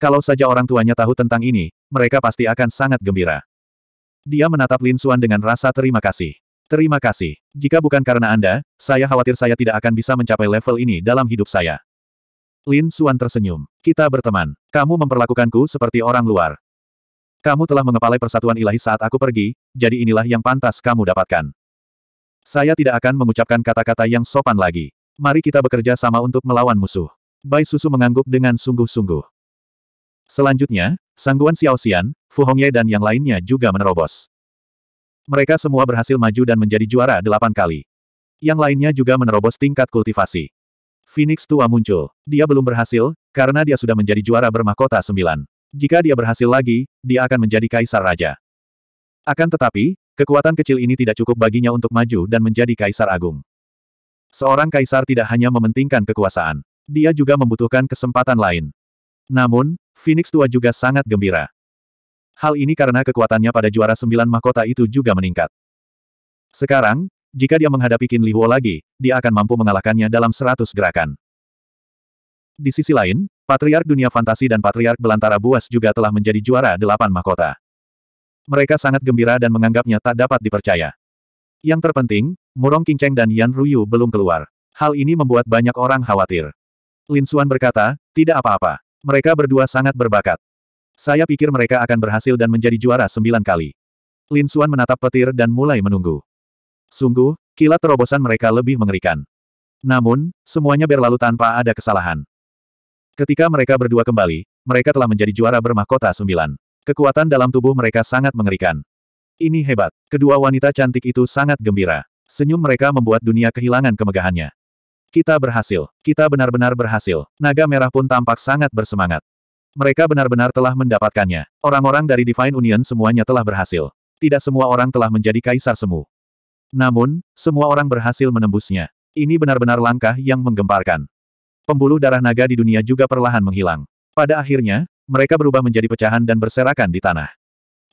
Kalau saja orang tuanya tahu tentang ini, mereka pasti akan sangat gembira. Dia menatap Lin Suan dengan rasa terima kasih. Terima kasih. Jika bukan karena Anda, saya khawatir saya tidak akan bisa mencapai level ini dalam hidup saya. Lin Suan tersenyum. Kita berteman. Kamu memperlakukanku seperti orang luar. Kamu telah mengepalai persatuan ilahi saat aku pergi, jadi inilah yang pantas kamu dapatkan. Saya tidak akan mengucapkan kata-kata yang sopan lagi. Mari kita bekerja sama untuk melawan musuh. Bai Susu mengangguk dengan sungguh-sungguh. Selanjutnya, Sangguan Xiaoxian, Fu Hongye dan yang lainnya juga menerobos. Mereka semua berhasil maju dan menjadi juara delapan kali. Yang lainnya juga menerobos tingkat kultivasi. Phoenix tua muncul. Dia belum berhasil, karena dia sudah menjadi juara bermahkota sembilan. Jika dia berhasil lagi, dia akan menjadi kaisar raja. Akan tetapi, kekuatan kecil ini tidak cukup baginya untuk maju dan menjadi kaisar agung. Seorang kaisar tidak hanya mementingkan kekuasaan. Dia juga membutuhkan kesempatan lain. Namun, Phoenix tua juga sangat gembira. Hal ini karena kekuatannya pada juara sembilan mahkota itu juga meningkat. Sekarang, jika dia menghadapi Qin Li Huo lagi, dia akan mampu mengalahkannya dalam seratus gerakan. Di sisi lain, Patriark Dunia Fantasi dan Patriark Belantara Buas juga telah menjadi juara delapan mahkota. Mereka sangat gembira dan menganggapnya tak dapat dipercaya. Yang terpenting, Murong Qingcheng dan Yan Ruyu belum keluar. Hal ini membuat banyak orang khawatir. Lin Xuan berkata, tidak apa-apa. Mereka berdua sangat berbakat. Saya pikir mereka akan berhasil dan menjadi juara sembilan kali. Lin Suan menatap petir dan mulai menunggu. Sungguh, kilat terobosan mereka lebih mengerikan. Namun, semuanya berlalu tanpa ada kesalahan. Ketika mereka berdua kembali, mereka telah menjadi juara bermahkota sembilan. Kekuatan dalam tubuh mereka sangat mengerikan. Ini hebat. Kedua wanita cantik itu sangat gembira. Senyum mereka membuat dunia kehilangan kemegahannya. Kita berhasil. Kita benar-benar berhasil. Naga merah pun tampak sangat bersemangat. Mereka benar-benar telah mendapatkannya. Orang-orang dari Divine Union semuanya telah berhasil. Tidak semua orang telah menjadi kaisar semu. Namun, semua orang berhasil menembusnya. Ini benar-benar langkah yang menggemparkan. Pembuluh darah naga di dunia juga perlahan menghilang. Pada akhirnya, mereka berubah menjadi pecahan dan berserakan di tanah.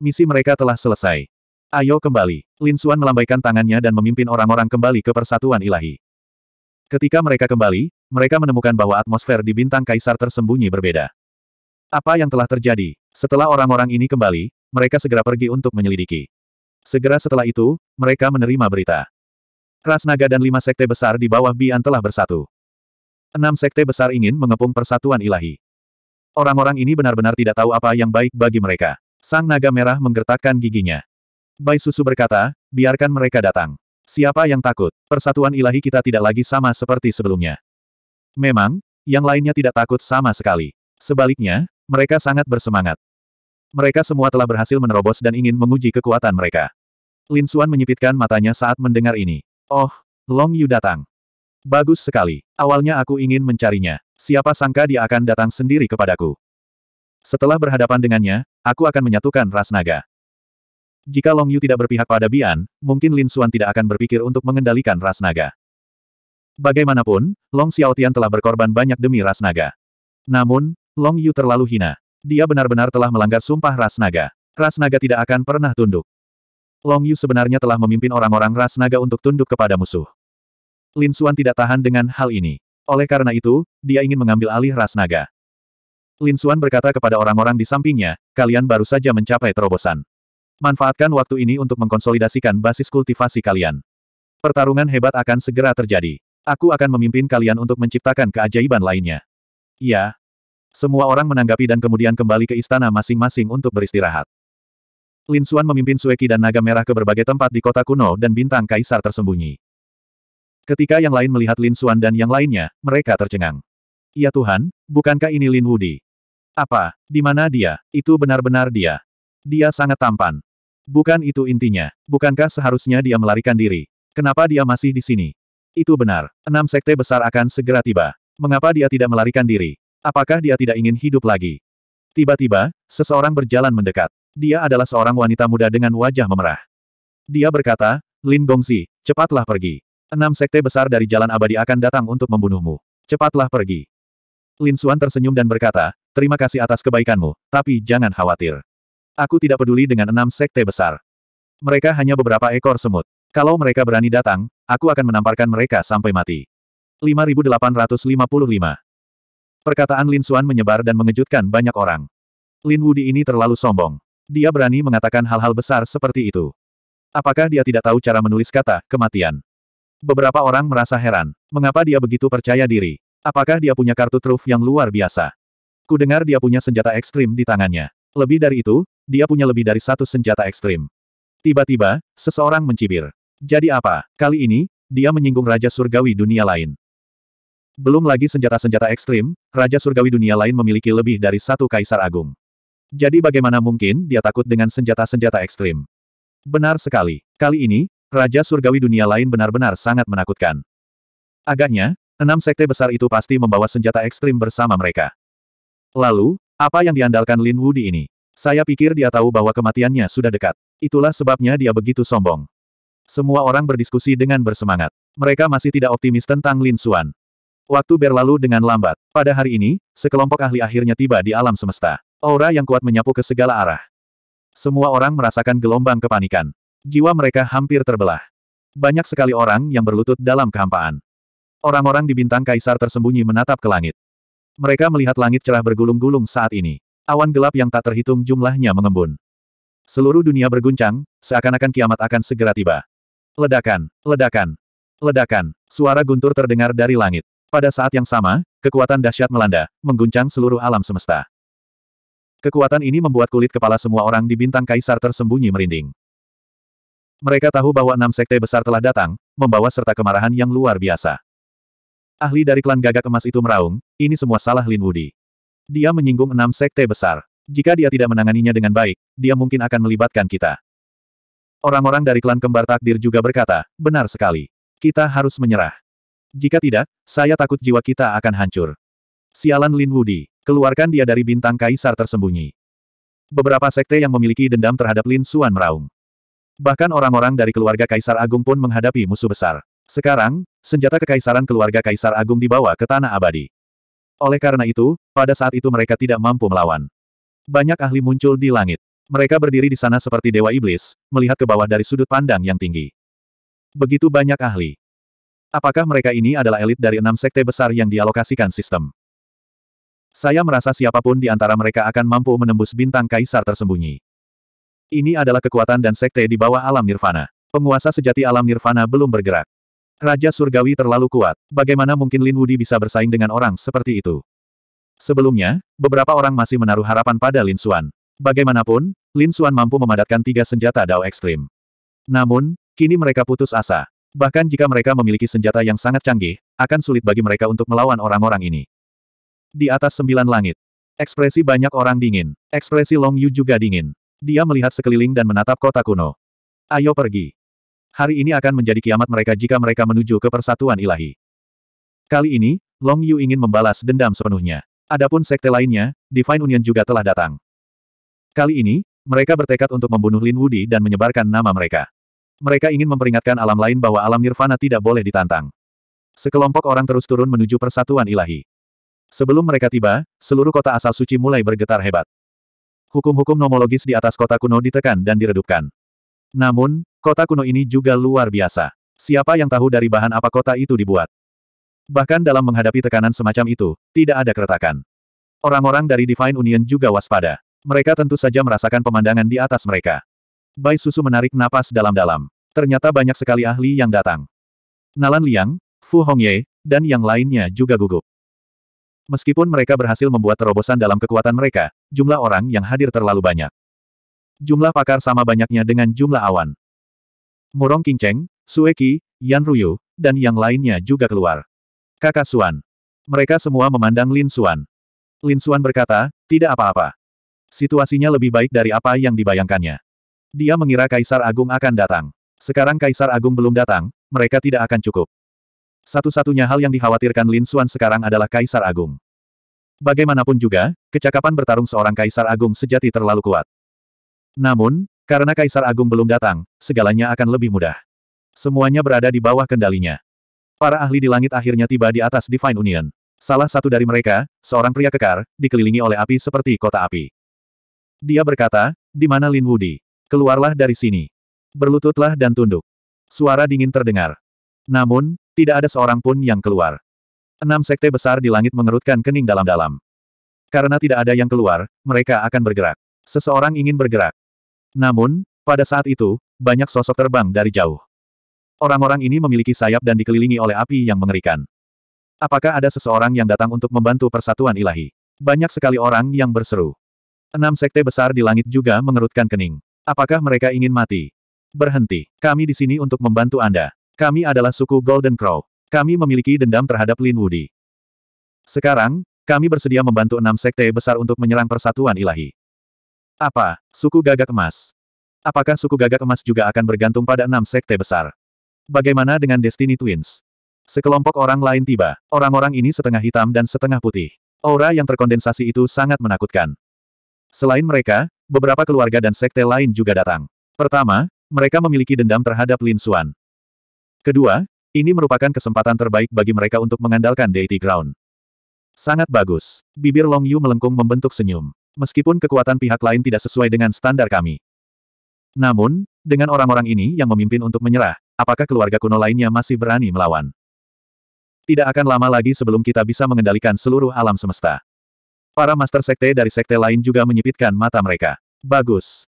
Misi mereka telah selesai. Ayo kembali. Lin Xuan melambaikan tangannya dan memimpin orang-orang kembali ke persatuan ilahi. Ketika mereka kembali, mereka menemukan bahwa atmosfer di bintang kaisar tersembunyi berbeda. Apa yang telah terjadi? Setelah orang-orang ini kembali, mereka segera pergi untuk menyelidiki. Segera setelah itu, mereka menerima berita. Ras naga dan lima sekte besar di bawah Bian telah bersatu. Enam sekte besar ingin mengepung persatuan ilahi. Orang-orang ini benar-benar tidak tahu apa yang baik bagi mereka. Sang naga merah menggertakkan giginya. Bai Susu berkata, biarkan mereka datang. Siapa yang takut? Persatuan ilahi kita tidak lagi sama seperti sebelumnya. Memang, yang lainnya tidak takut sama sekali. Sebaliknya, mereka sangat bersemangat. Mereka semua telah berhasil menerobos dan ingin menguji kekuatan mereka. Lin Xuan menyipitkan matanya saat mendengar ini. Oh, Long Yu datang. Bagus sekali. Awalnya aku ingin mencarinya. Siapa sangka dia akan datang sendiri kepadaku. Setelah berhadapan dengannya, aku akan menyatukan ras naga. Jika Long Yu tidak berpihak pada Bian, mungkin Lin Xuan tidak akan berpikir untuk mengendalikan ras naga. Bagaimanapun, Long Xiao Tian telah berkorban banyak demi ras naga. Namun, Long Yu terlalu hina. Dia benar-benar telah melanggar sumpah ras naga. Ras naga tidak akan pernah tunduk. Long Yu sebenarnya telah memimpin orang-orang ras naga untuk tunduk kepada musuh. Lin Xuan tidak tahan dengan hal ini. Oleh karena itu, dia ingin mengambil alih ras naga. Lin Xuan berkata kepada orang-orang di sampingnya, kalian baru saja mencapai terobosan. Manfaatkan waktu ini untuk mengkonsolidasikan basis kultivasi kalian. Pertarungan hebat akan segera terjadi. Aku akan memimpin kalian untuk menciptakan keajaiban lainnya. Iya. Semua orang menanggapi dan kemudian kembali ke istana masing-masing untuk beristirahat. Lin Xuan memimpin Sueki dan Naga Merah ke berbagai tempat di kota kuno dan bintang kaisar tersembunyi. Ketika yang lain melihat Lin Xuan dan yang lainnya, mereka tercengang. Ya Tuhan, bukankah ini Lin Wudi? Apa, di mana dia? Itu benar-benar dia. Dia sangat tampan. Bukan itu intinya. Bukankah seharusnya dia melarikan diri? Kenapa dia masih di sini? Itu benar. Enam sekte besar akan segera tiba. Mengapa dia tidak melarikan diri? Apakah dia tidak ingin hidup lagi? Tiba-tiba, seseorang berjalan mendekat. Dia adalah seorang wanita muda dengan wajah memerah. Dia berkata, Lin Gongzi, cepatlah pergi. Enam sekte besar dari Jalan Abadi akan datang untuk membunuhmu. Cepatlah pergi. Lin Xuan tersenyum dan berkata, terima kasih atas kebaikanmu, tapi jangan khawatir. Aku tidak peduli dengan enam sekte besar. Mereka hanya beberapa ekor semut. Kalau mereka berani datang, aku akan menamparkan mereka sampai mati. 5855 Perkataan Lin Xuan menyebar dan mengejutkan banyak orang. Lin Wudi ini terlalu sombong. Dia berani mengatakan hal-hal besar seperti itu. Apakah dia tidak tahu cara menulis kata, kematian? Beberapa orang merasa heran. Mengapa dia begitu percaya diri? Apakah dia punya kartu truf yang luar biasa? Kudengar dia punya senjata ekstrim di tangannya. Lebih dari itu, dia punya lebih dari satu senjata ekstrim. Tiba-tiba, seseorang mencibir. Jadi apa? Kali ini, dia menyinggung Raja Surgawi dunia lain. Belum lagi senjata-senjata ekstrim, Raja Surgawi dunia lain memiliki lebih dari satu kaisar agung. Jadi bagaimana mungkin dia takut dengan senjata-senjata ekstrim? Benar sekali. Kali ini, Raja Surgawi dunia lain benar-benar sangat menakutkan. Agaknya, enam sekte besar itu pasti membawa senjata ekstrim bersama mereka. Lalu, apa yang diandalkan Lin Wu di ini? Saya pikir dia tahu bahwa kematiannya sudah dekat. Itulah sebabnya dia begitu sombong. Semua orang berdiskusi dengan bersemangat. Mereka masih tidak optimis tentang Lin Xuan. Waktu berlalu dengan lambat. Pada hari ini, sekelompok ahli akhirnya tiba di alam semesta. Aura yang kuat menyapu ke segala arah. Semua orang merasakan gelombang kepanikan. Jiwa mereka hampir terbelah. Banyak sekali orang yang berlutut dalam kehampaan. Orang-orang di bintang kaisar tersembunyi menatap ke langit. Mereka melihat langit cerah bergulung-gulung saat ini. Awan gelap yang tak terhitung jumlahnya mengembun. Seluruh dunia berguncang, seakan-akan kiamat akan segera tiba. Ledakan, ledakan, ledakan, suara guntur terdengar dari langit. Pada saat yang sama, kekuatan dahsyat melanda, mengguncang seluruh alam semesta. Kekuatan ini membuat kulit kepala semua orang di bintang kaisar tersembunyi merinding. Mereka tahu bahwa enam sekte besar telah datang, membawa serta kemarahan yang luar biasa. Ahli dari klan gagak emas itu meraung, ini semua salah Lin Wudi. Dia menyinggung enam sekte besar. Jika dia tidak menanganinya dengan baik, dia mungkin akan melibatkan kita. Orang-orang dari klan kembar takdir juga berkata, benar sekali. Kita harus menyerah. Jika tidak, saya takut jiwa kita akan hancur. Sialan Lin Wudi, keluarkan dia dari bintang kaisar tersembunyi. Beberapa sekte yang memiliki dendam terhadap Lin Xuan meraung. Bahkan orang-orang dari keluarga kaisar agung pun menghadapi musuh besar. Sekarang, senjata kekaisaran keluarga kaisar agung dibawa ke tanah abadi. Oleh karena itu, pada saat itu mereka tidak mampu melawan. Banyak ahli muncul di langit. Mereka berdiri di sana seperti dewa iblis, melihat ke bawah dari sudut pandang yang tinggi. Begitu banyak ahli. Apakah mereka ini adalah elit dari enam sekte besar yang dialokasikan sistem? Saya merasa siapapun di antara mereka akan mampu menembus bintang kaisar tersembunyi. Ini adalah kekuatan dan sekte di bawah alam nirvana. Penguasa sejati alam nirvana belum bergerak. Raja Surgawi terlalu kuat. Bagaimana mungkin Lin Wudi bisa bersaing dengan orang seperti itu? Sebelumnya, beberapa orang masih menaruh harapan pada Lin Xuan. Bagaimanapun, Lin Xuan mampu memadatkan tiga senjata Dao ekstrim. Namun, kini mereka putus asa. Bahkan jika mereka memiliki senjata yang sangat canggih, akan sulit bagi mereka untuk melawan orang-orang ini. Di atas sembilan langit. Ekspresi banyak orang dingin. Ekspresi Long Yu juga dingin. Dia melihat sekeliling dan menatap kota kuno. Ayo pergi hari ini akan menjadi kiamat mereka jika mereka menuju ke persatuan ilahi. Kali ini, Long Yu ingin membalas dendam sepenuhnya. Adapun sekte lainnya, Divine Union juga telah datang. Kali ini, mereka bertekad untuk membunuh Lin Wudi dan menyebarkan nama mereka. Mereka ingin memperingatkan alam lain bahwa alam nirvana tidak boleh ditantang. Sekelompok orang terus turun menuju persatuan ilahi. Sebelum mereka tiba, seluruh kota asal suci mulai bergetar hebat. Hukum-hukum nomologis di atas kota kuno ditekan dan diredupkan. Namun, Kota kuno ini juga luar biasa. Siapa yang tahu dari bahan apa kota itu dibuat? Bahkan dalam menghadapi tekanan semacam itu, tidak ada keretakan. Orang-orang dari Divine Union juga waspada. Mereka tentu saja merasakan pemandangan di atas mereka. Bai Susu menarik napas dalam-dalam. Ternyata banyak sekali ahli yang datang. Nalan Liang, Fu Hongye, dan yang lainnya juga gugup. Meskipun mereka berhasil membuat terobosan dalam kekuatan mereka, jumlah orang yang hadir terlalu banyak. Jumlah pakar sama banyaknya dengan jumlah awan. Murong Qingcheng, Sueki, Yan Ruyu, dan yang lainnya juga keluar. Kakak Suan. Mereka semua memandang Lin Suan. Lin Suan berkata, tidak apa-apa. Situasinya lebih baik dari apa yang dibayangkannya. Dia mengira Kaisar Agung akan datang. Sekarang Kaisar Agung belum datang, mereka tidak akan cukup. Satu-satunya hal yang dikhawatirkan Lin Suan sekarang adalah Kaisar Agung. Bagaimanapun juga, kecakapan bertarung seorang Kaisar Agung sejati terlalu kuat. Namun, karena Kaisar Agung belum datang, segalanya akan lebih mudah. Semuanya berada di bawah kendalinya. Para ahli di langit akhirnya tiba di atas Divine Union. Salah satu dari mereka, seorang pria kekar, dikelilingi oleh api seperti kota api. Dia berkata, di mana Lin Wudi? Keluarlah dari sini. Berlututlah dan tunduk. Suara dingin terdengar. Namun, tidak ada seorang pun yang keluar. Enam sekte besar di langit mengerutkan kening dalam-dalam. Karena tidak ada yang keluar, mereka akan bergerak. Seseorang ingin bergerak. Namun, pada saat itu, banyak sosok terbang dari jauh. Orang-orang ini memiliki sayap dan dikelilingi oleh api yang mengerikan. Apakah ada seseorang yang datang untuk membantu persatuan ilahi? Banyak sekali orang yang berseru. Enam sekte besar di langit juga mengerutkan kening. Apakah mereka ingin mati? Berhenti. Kami di sini untuk membantu Anda. Kami adalah suku Golden Crow. Kami memiliki dendam terhadap Lin Woody. Sekarang, kami bersedia membantu enam sekte besar untuk menyerang persatuan ilahi. Apa, suku gagak emas? Apakah suku gagak emas juga akan bergantung pada enam sekte besar? Bagaimana dengan Destiny Twins? Sekelompok orang lain tiba. Orang-orang ini setengah hitam dan setengah putih. Aura yang terkondensasi itu sangat menakutkan. Selain mereka, beberapa keluarga dan sekte lain juga datang. Pertama, mereka memiliki dendam terhadap Lin Xuan. Kedua, ini merupakan kesempatan terbaik bagi mereka untuk mengandalkan Deity Ground. Sangat bagus. Bibir Long Yu melengkung membentuk senyum. Meskipun kekuatan pihak lain tidak sesuai dengan standar kami. Namun, dengan orang-orang ini yang memimpin untuk menyerah, apakah keluarga kuno lainnya masih berani melawan? Tidak akan lama lagi sebelum kita bisa mengendalikan seluruh alam semesta. Para master sekte dari sekte lain juga menyipitkan mata mereka. Bagus.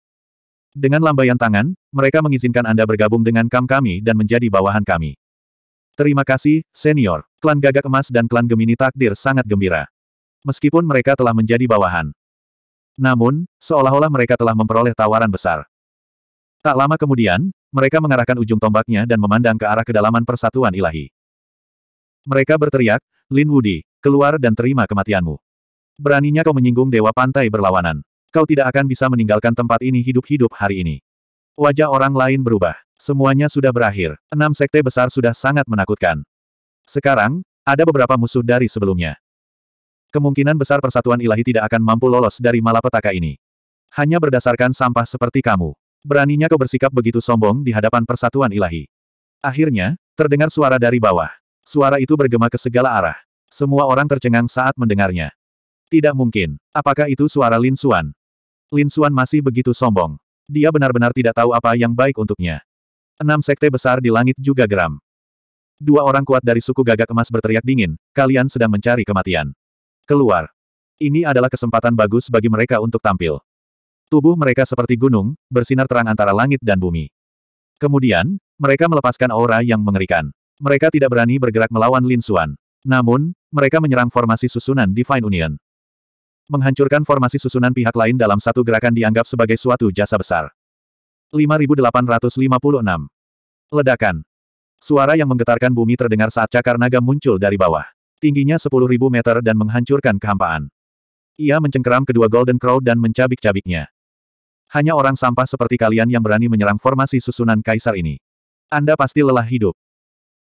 Dengan lambaian tangan, mereka mengizinkan Anda bergabung dengan kam kami dan menjadi bawahan kami. Terima kasih, senior. Klan Gagak Emas dan Klan Gemini Takdir sangat gembira. Meskipun mereka telah menjadi bawahan, namun, seolah-olah mereka telah memperoleh tawaran besar. Tak lama kemudian, mereka mengarahkan ujung tombaknya dan memandang ke arah kedalaman persatuan ilahi. Mereka berteriak, Lin Wudi, keluar dan terima kematianmu. Beraninya kau menyinggung Dewa Pantai berlawanan. Kau tidak akan bisa meninggalkan tempat ini hidup-hidup hari ini. Wajah orang lain berubah. Semuanya sudah berakhir. Enam sekte besar sudah sangat menakutkan. Sekarang, ada beberapa musuh dari sebelumnya. Kemungkinan besar persatuan ilahi tidak akan mampu lolos dari malapetaka ini. Hanya berdasarkan sampah seperti kamu. Beraninya kau bersikap begitu sombong di hadapan persatuan ilahi. Akhirnya, terdengar suara dari bawah. Suara itu bergema ke segala arah. Semua orang tercengang saat mendengarnya. Tidak mungkin. Apakah itu suara Lin Suan? Lin Suan masih begitu sombong. Dia benar-benar tidak tahu apa yang baik untuknya. Enam sekte besar di langit juga geram. Dua orang kuat dari suku gagak emas berteriak dingin, kalian sedang mencari kematian. Keluar. Ini adalah kesempatan bagus bagi mereka untuk tampil. Tubuh mereka seperti gunung, bersinar terang antara langit dan bumi. Kemudian, mereka melepaskan aura yang mengerikan. Mereka tidak berani bergerak melawan Lin Xuan. Namun, mereka menyerang formasi susunan Divine Union. Menghancurkan formasi susunan pihak lain dalam satu gerakan dianggap sebagai suatu jasa besar. 5856 Ledakan. Suara yang menggetarkan bumi terdengar saat cakar naga muncul dari bawah. Tingginya 10.000 meter dan menghancurkan kehampaan. Ia mencengkeram kedua Golden Crow dan mencabik-cabiknya. Hanya orang sampah seperti kalian yang berani menyerang formasi susunan kaisar ini. Anda pasti lelah hidup.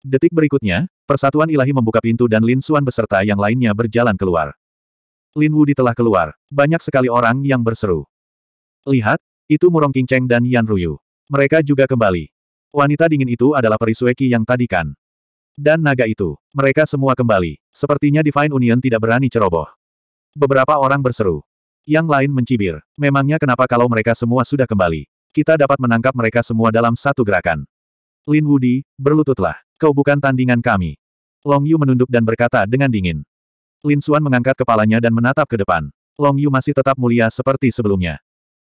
Detik berikutnya, Persatuan Ilahi membuka pintu dan Lin Xuan beserta yang lainnya berjalan keluar. Lin Wudi telah keluar. Banyak sekali orang yang berseru. Lihat, itu Murong Cheng dan Yan Ruyu. Mereka juga kembali. Wanita dingin itu adalah perisueki yang tadi kan dan naga itu. Mereka semua kembali. Sepertinya Divine Union tidak berani ceroboh. Beberapa orang berseru. Yang lain mencibir. Memangnya kenapa kalau mereka semua sudah kembali? Kita dapat menangkap mereka semua dalam satu gerakan. Lin Wudi, berlututlah. Kau bukan tandingan kami. Long Yu menunduk dan berkata dengan dingin. Lin Xuan mengangkat kepalanya dan menatap ke depan. Long Yu masih tetap mulia seperti sebelumnya.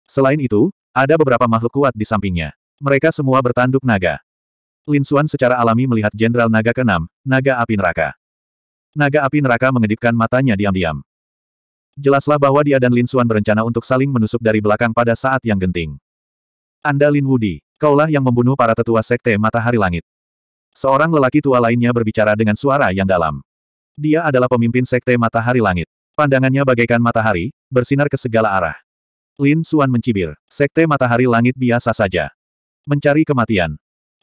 Selain itu, ada beberapa makhluk kuat di sampingnya. Mereka semua bertanduk naga. Lin Xuan secara alami melihat Jenderal Naga ke Naga Api Neraka. Naga Api Neraka mengedipkan matanya diam-diam. Jelaslah bahwa dia dan Lin Xuan berencana untuk saling menusuk dari belakang pada saat yang genting. Anda Lin Wudi, kaulah yang membunuh para tetua Sekte Matahari Langit. Seorang lelaki tua lainnya berbicara dengan suara yang dalam. Dia adalah pemimpin Sekte Matahari Langit. Pandangannya bagaikan matahari, bersinar ke segala arah. Lin Xuan mencibir. Sekte Matahari Langit biasa saja. Mencari kematian.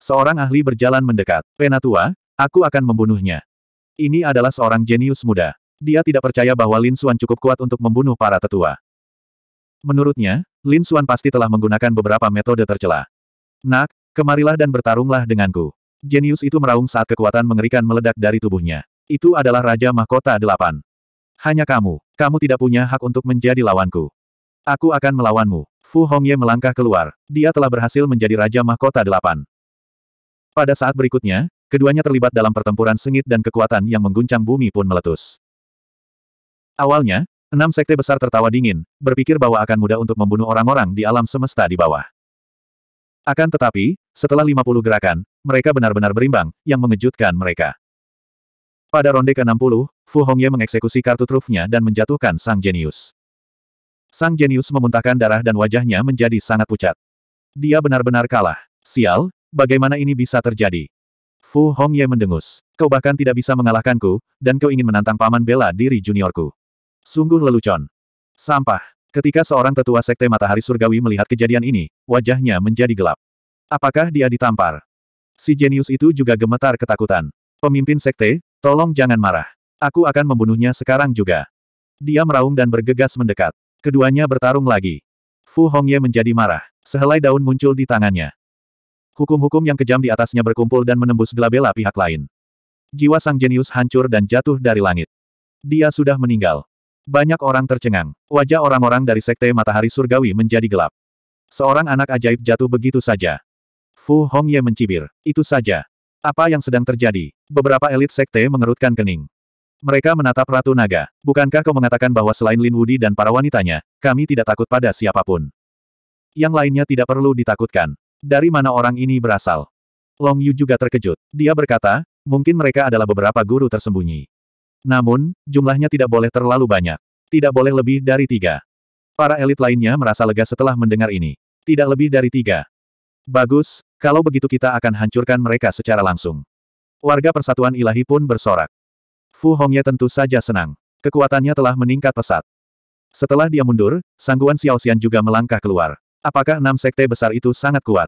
Seorang ahli berjalan mendekat. Penatua, aku akan membunuhnya. Ini adalah seorang jenius muda. Dia tidak percaya bahwa Lin Xuan cukup kuat untuk membunuh para tetua. Menurutnya, Lin Xuan pasti telah menggunakan beberapa metode tercela. Nak, kemarilah dan bertarunglah denganku. Jenius itu meraung saat kekuatan mengerikan meledak dari tubuhnya. Itu adalah Raja Mahkota Delapan. Hanya kamu. Kamu tidak punya hak untuk menjadi lawanku. Aku akan melawanmu. Fu Hongye melangkah keluar. Dia telah berhasil menjadi Raja Mahkota Delapan. Pada saat berikutnya, keduanya terlibat dalam pertempuran sengit dan kekuatan yang mengguncang bumi pun meletus. Awalnya, enam sekte besar tertawa dingin, berpikir bahwa akan mudah untuk membunuh orang-orang di alam semesta di bawah. Akan tetapi, setelah 50 gerakan, mereka benar-benar berimbang, yang mengejutkan mereka. Pada ronde ke-60, Fu Hongye mengeksekusi kartu trufnya dan menjatuhkan sang jenius. Sang jenius memuntahkan darah dan wajahnya menjadi sangat pucat. Dia benar-benar kalah. Sial, Bagaimana ini bisa terjadi? Fu Hongye mendengus. Kau bahkan tidak bisa mengalahkanku, dan kau ingin menantang paman bela diri juniorku. Sungguh lelucon. Sampah. Ketika seorang tetua sekte matahari surgawi melihat kejadian ini, wajahnya menjadi gelap. Apakah dia ditampar? Si jenius itu juga gemetar ketakutan. Pemimpin sekte, tolong jangan marah. Aku akan membunuhnya sekarang juga. Dia meraung dan bergegas mendekat. Keduanya bertarung lagi. Fu Hongye menjadi marah. Sehelai daun muncul di tangannya. Hukum-hukum yang kejam di atasnya berkumpul dan menembus gelabela pihak lain. Jiwa sang jenius hancur dan jatuh dari langit. Dia sudah meninggal. Banyak orang tercengang. Wajah orang-orang dari Sekte Matahari Surgawi menjadi gelap. Seorang anak ajaib jatuh begitu saja. Fu Hongye mencibir. Itu saja. Apa yang sedang terjadi? Beberapa elit Sekte mengerutkan kening. Mereka menatap Ratu Naga. Bukankah kau mengatakan bahwa selain Lin Wudi dan para wanitanya, kami tidak takut pada siapapun? Yang lainnya tidak perlu ditakutkan. Dari mana orang ini berasal? Long Yu juga terkejut. Dia berkata, mungkin mereka adalah beberapa guru tersembunyi. Namun, jumlahnya tidak boleh terlalu banyak. Tidak boleh lebih dari tiga. Para elit lainnya merasa lega setelah mendengar ini. Tidak lebih dari tiga. Bagus, kalau begitu kita akan hancurkan mereka secara langsung. Warga persatuan ilahi pun bersorak. Fu Hongye tentu saja senang. Kekuatannya telah meningkat pesat. Setelah dia mundur, sangguan Xiaoxian juga melangkah keluar. Apakah enam sekte besar itu sangat kuat?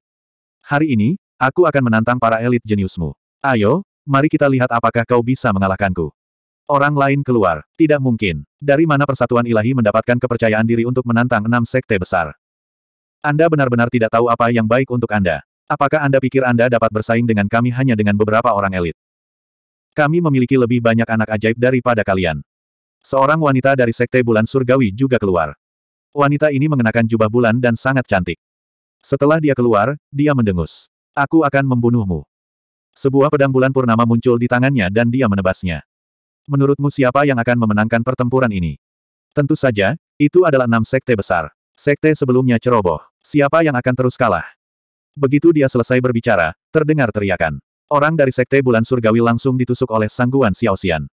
Hari ini, aku akan menantang para elit jeniusmu. Ayo, mari kita lihat apakah kau bisa mengalahkanku. Orang lain keluar. Tidak mungkin. Dari mana persatuan ilahi mendapatkan kepercayaan diri untuk menantang enam sekte besar? Anda benar-benar tidak tahu apa yang baik untuk Anda. Apakah Anda pikir Anda dapat bersaing dengan kami hanya dengan beberapa orang elit? Kami memiliki lebih banyak anak ajaib daripada kalian. Seorang wanita dari Sekte Bulan Surgawi juga keluar. Wanita ini mengenakan jubah bulan dan sangat cantik. Setelah dia keluar, dia mendengus. Aku akan membunuhmu. Sebuah pedang bulan purnama muncul di tangannya dan dia menebasnya. Menurutmu siapa yang akan memenangkan pertempuran ini? Tentu saja, itu adalah enam sekte besar. Sekte sebelumnya ceroboh. Siapa yang akan terus kalah? Begitu dia selesai berbicara, terdengar teriakan. Orang dari sekte bulan surgawi langsung ditusuk oleh sangguan Xiao Xian.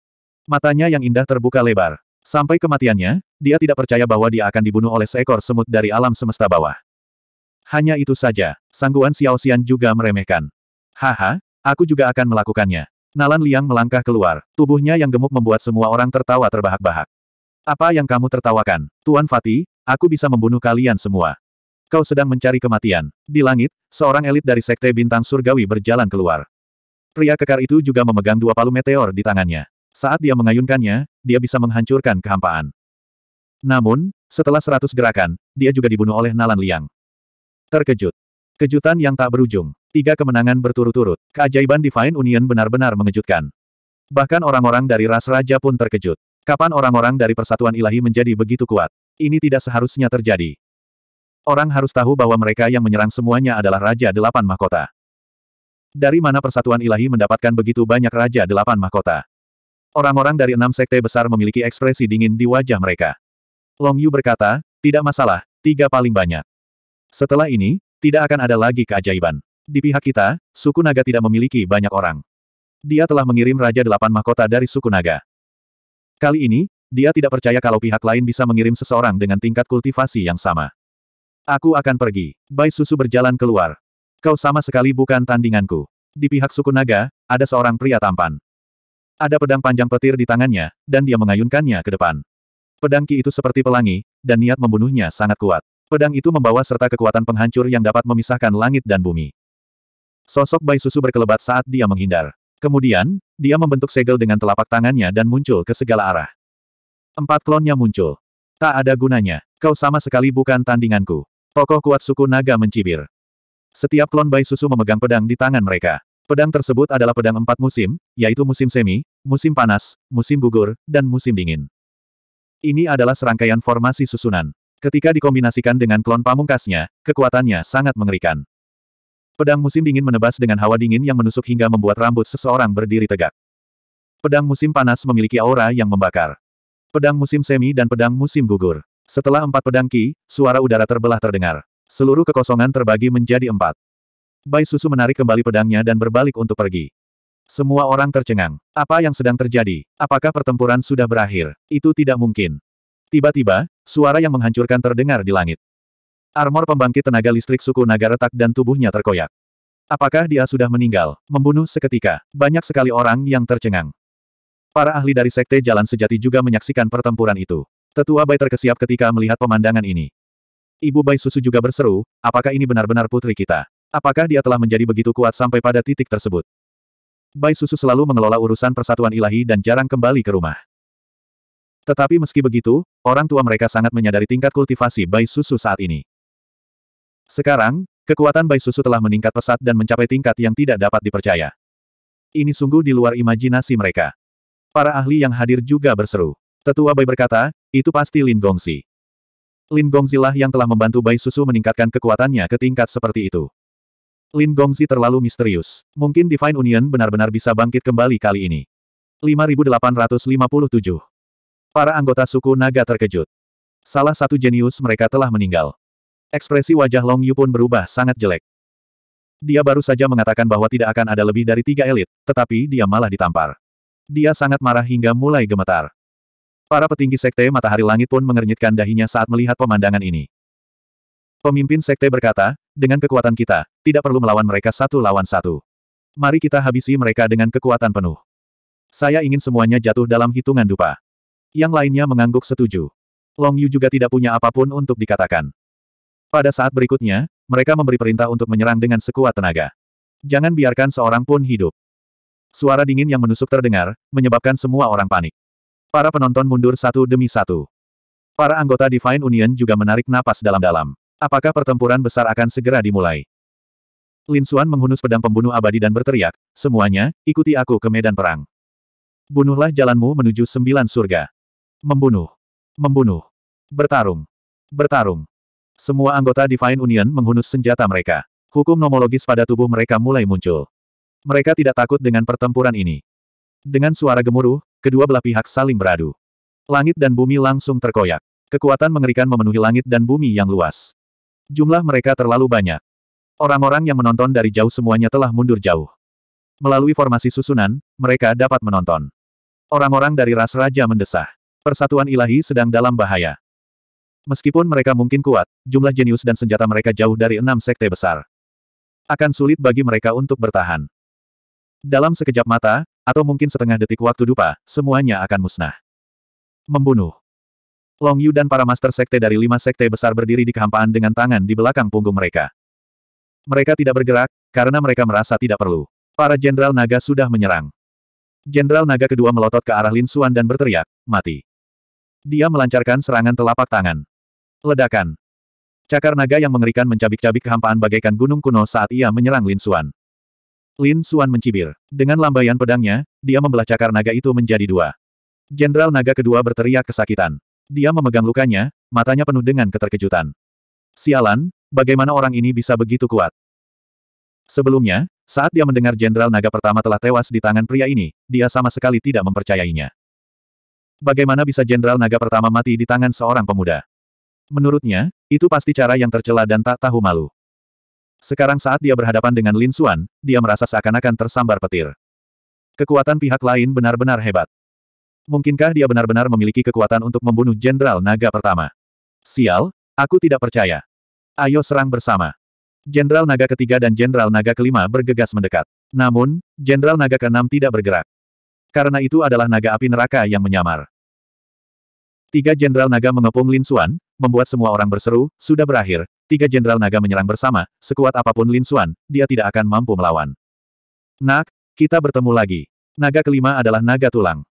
Matanya yang indah terbuka lebar. Sampai kematiannya, dia tidak percaya bahwa dia akan dibunuh oleh seekor semut dari alam semesta bawah. Hanya itu saja, sangguan Xiao Xian juga meremehkan. Haha, aku juga akan melakukannya. Nalan Liang melangkah keluar, tubuhnya yang gemuk membuat semua orang tertawa terbahak-bahak. Apa yang kamu tertawakan? Tuan Fatih, aku bisa membunuh kalian semua. Kau sedang mencari kematian. Di langit, seorang elit dari Sekte Bintang Surgawi berjalan keluar. Pria kekar itu juga memegang dua palu meteor di tangannya. Saat dia mengayunkannya, dia bisa menghancurkan kehampaan. Namun, setelah seratus gerakan, dia juga dibunuh oleh Nalan Liang. Terkejut. Kejutan yang tak berujung. Tiga kemenangan berturut-turut. Keajaiban Divine Union benar-benar mengejutkan. Bahkan orang-orang dari ras raja pun terkejut. Kapan orang-orang dari persatuan ilahi menjadi begitu kuat? Ini tidak seharusnya terjadi. Orang harus tahu bahwa mereka yang menyerang semuanya adalah Raja Delapan Mahkota. Dari mana persatuan ilahi mendapatkan begitu banyak Raja Delapan Mahkota? Orang-orang dari enam sekte besar memiliki ekspresi dingin di wajah mereka. Long Yu berkata, tidak masalah, tiga paling banyak. Setelah ini, tidak akan ada lagi keajaiban. Di pihak kita, suku naga tidak memiliki banyak orang. Dia telah mengirim Raja Delapan Mahkota dari suku naga. Kali ini, dia tidak percaya kalau pihak lain bisa mengirim seseorang dengan tingkat kultivasi yang sama. Aku akan pergi. Bai Susu berjalan keluar. Kau sama sekali bukan tandinganku. Di pihak suku naga, ada seorang pria tampan. Ada pedang panjang petir di tangannya, dan dia mengayunkannya ke depan. Pedang Ki itu seperti pelangi, dan niat membunuhnya sangat kuat. Pedang itu membawa serta kekuatan penghancur yang dapat memisahkan langit dan bumi. Sosok bayi Susu berkelebat saat dia menghindar. Kemudian, dia membentuk segel dengan telapak tangannya dan muncul ke segala arah. Empat klonnya muncul. Tak ada gunanya. Kau sama sekali bukan tandinganku. Tokoh kuat suku naga mencibir. Setiap klon bayi Susu memegang pedang di tangan mereka. Pedang tersebut adalah pedang empat musim, yaitu musim semi, musim panas, musim gugur, dan musim dingin. Ini adalah serangkaian formasi susunan. Ketika dikombinasikan dengan klon pamungkasnya, kekuatannya sangat mengerikan. Pedang musim dingin menebas dengan hawa dingin yang menusuk hingga membuat rambut seseorang berdiri tegak. Pedang musim panas memiliki aura yang membakar. Pedang musim semi dan pedang musim gugur. Setelah empat pedang ki, suara udara terbelah terdengar. Seluruh kekosongan terbagi menjadi empat. Bai Susu menarik kembali pedangnya dan berbalik untuk pergi. Semua orang tercengang. Apa yang sedang terjadi? Apakah pertempuran sudah berakhir? Itu tidak mungkin. Tiba-tiba, suara yang menghancurkan terdengar di langit. Armor pembangkit tenaga listrik suku naga retak dan tubuhnya terkoyak. Apakah dia sudah meninggal? Membunuh seketika. Banyak sekali orang yang tercengang. Para ahli dari Sekte Jalan Sejati juga menyaksikan pertempuran itu. Tetua Bai terkesiap ketika melihat pemandangan ini. Ibu Bai Susu juga berseru, apakah ini benar-benar putri kita? Apakah dia telah menjadi begitu kuat sampai pada titik tersebut? Bai Susu selalu mengelola urusan persatuan ilahi dan jarang kembali ke rumah. Tetapi meski begitu, orang tua mereka sangat menyadari tingkat kultivasi Bai Susu saat ini. Sekarang, kekuatan Bai Susu telah meningkat pesat dan mencapai tingkat yang tidak dapat dipercaya. Ini sungguh di luar imajinasi mereka. Para ahli yang hadir juga berseru. Tetua Bai berkata, itu pasti Lin Gongsi. Lin Gongzi lah yang telah membantu Bai Susu meningkatkan kekuatannya ke tingkat seperti itu. Lin Gongzi terlalu misterius. Mungkin Divine Union benar-benar bisa bangkit kembali kali ini. 5857. Para anggota suku naga terkejut. Salah satu jenius mereka telah meninggal. Ekspresi wajah Long Yu pun berubah sangat jelek. Dia baru saja mengatakan bahwa tidak akan ada lebih dari tiga elit, tetapi dia malah ditampar. Dia sangat marah hingga mulai gemetar. Para petinggi Sekte Matahari Langit pun mengernyitkan dahinya saat melihat pemandangan ini. Pemimpin Sekte berkata, dengan kekuatan kita, tidak perlu melawan mereka satu lawan satu. Mari kita habisi mereka dengan kekuatan penuh. Saya ingin semuanya jatuh dalam hitungan dupa. Yang lainnya mengangguk setuju. Long Yu juga tidak punya apapun untuk dikatakan. Pada saat berikutnya, mereka memberi perintah untuk menyerang dengan sekuat tenaga. Jangan biarkan seorang pun hidup. Suara dingin yang menusuk terdengar, menyebabkan semua orang panik. Para penonton mundur satu demi satu. Para anggota Divine Union juga menarik napas dalam-dalam. Apakah pertempuran besar akan segera dimulai? Lin Xuan menghunus pedang pembunuh abadi dan berteriak, semuanya, ikuti aku ke medan perang. Bunuhlah jalanmu menuju sembilan surga. Membunuh. Membunuh. Bertarung. Bertarung. Semua anggota Divine Union menghunus senjata mereka. Hukum nomologis pada tubuh mereka mulai muncul. Mereka tidak takut dengan pertempuran ini. Dengan suara gemuruh, kedua belah pihak saling beradu. Langit dan bumi langsung terkoyak. Kekuatan mengerikan memenuhi langit dan bumi yang luas. Jumlah mereka terlalu banyak. Orang-orang yang menonton dari jauh semuanya telah mundur jauh. Melalui formasi susunan, mereka dapat menonton. Orang-orang dari ras raja mendesah. Persatuan ilahi sedang dalam bahaya. Meskipun mereka mungkin kuat, jumlah jenius dan senjata mereka jauh dari enam sekte besar. Akan sulit bagi mereka untuk bertahan. Dalam sekejap mata, atau mungkin setengah detik waktu dupa, semuanya akan musnah. Membunuh. Long Yu dan para master sekte dari lima sekte besar berdiri di kehampaan dengan tangan di belakang punggung mereka. Mereka tidak bergerak, karena mereka merasa tidak perlu. Para jenderal naga sudah menyerang. Jenderal naga kedua melotot ke arah Lin Xuan dan berteriak, mati. Dia melancarkan serangan telapak tangan. Ledakan. Cakar naga yang mengerikan mencabik-cabik kehampaan bagaikan gunung kuno saat ia menyerang Lin Xuan. Lin Xuan mencibir. Dengan lambaian pedangnya, dia membelah cakar naga itu menjadi dua. Jenderal naga kedua berteriak kesakitan. Dia memegang lukanya, matanya penuh dengan keterkejutan. Sialan, bagaimana orang ini bisa begitu kuat? Sebelumnya, saat dia mendengar Jenderal Naga pertama telah tewas di tangan pria ini, dia sama sekali tidak mempercayainya. Bagaimana bisa Jenderal Naga pertama mati di tangan seorang pemuda? Menurutnya, itu pasti cara yang tercela dan tak tahu malu. Sekarang saat dia berhadapan dengan Lin Xuan, dia merasa seakan-akan tersambar petir. Kekuatan pihak lain benar-benar hebat. Mungkinkah dia benar-benar memiliki kekuatan untuk membunuh Jenderal Naga pertama? Sial, aku tidak percaya. Ayo serang bersama. Jenderal Naga ketiga dan Jenderal Naga kelima bergegas mendekat. Namun, Jenderal Naga keenam tidak bergerak. Karena itu adalah naga api neraka yang menyamar. Tiga Jenderal Naga mengepung Lin Xuan, membuat semua orang berseru, sudah berakhir, tiga Jenderal Naga menyerang bersama, sekuat apapun Lin Xuan, dia tidak akan mampu melawan. Nak, kita bertemu lagi. Naga kelima adalah naga tulang.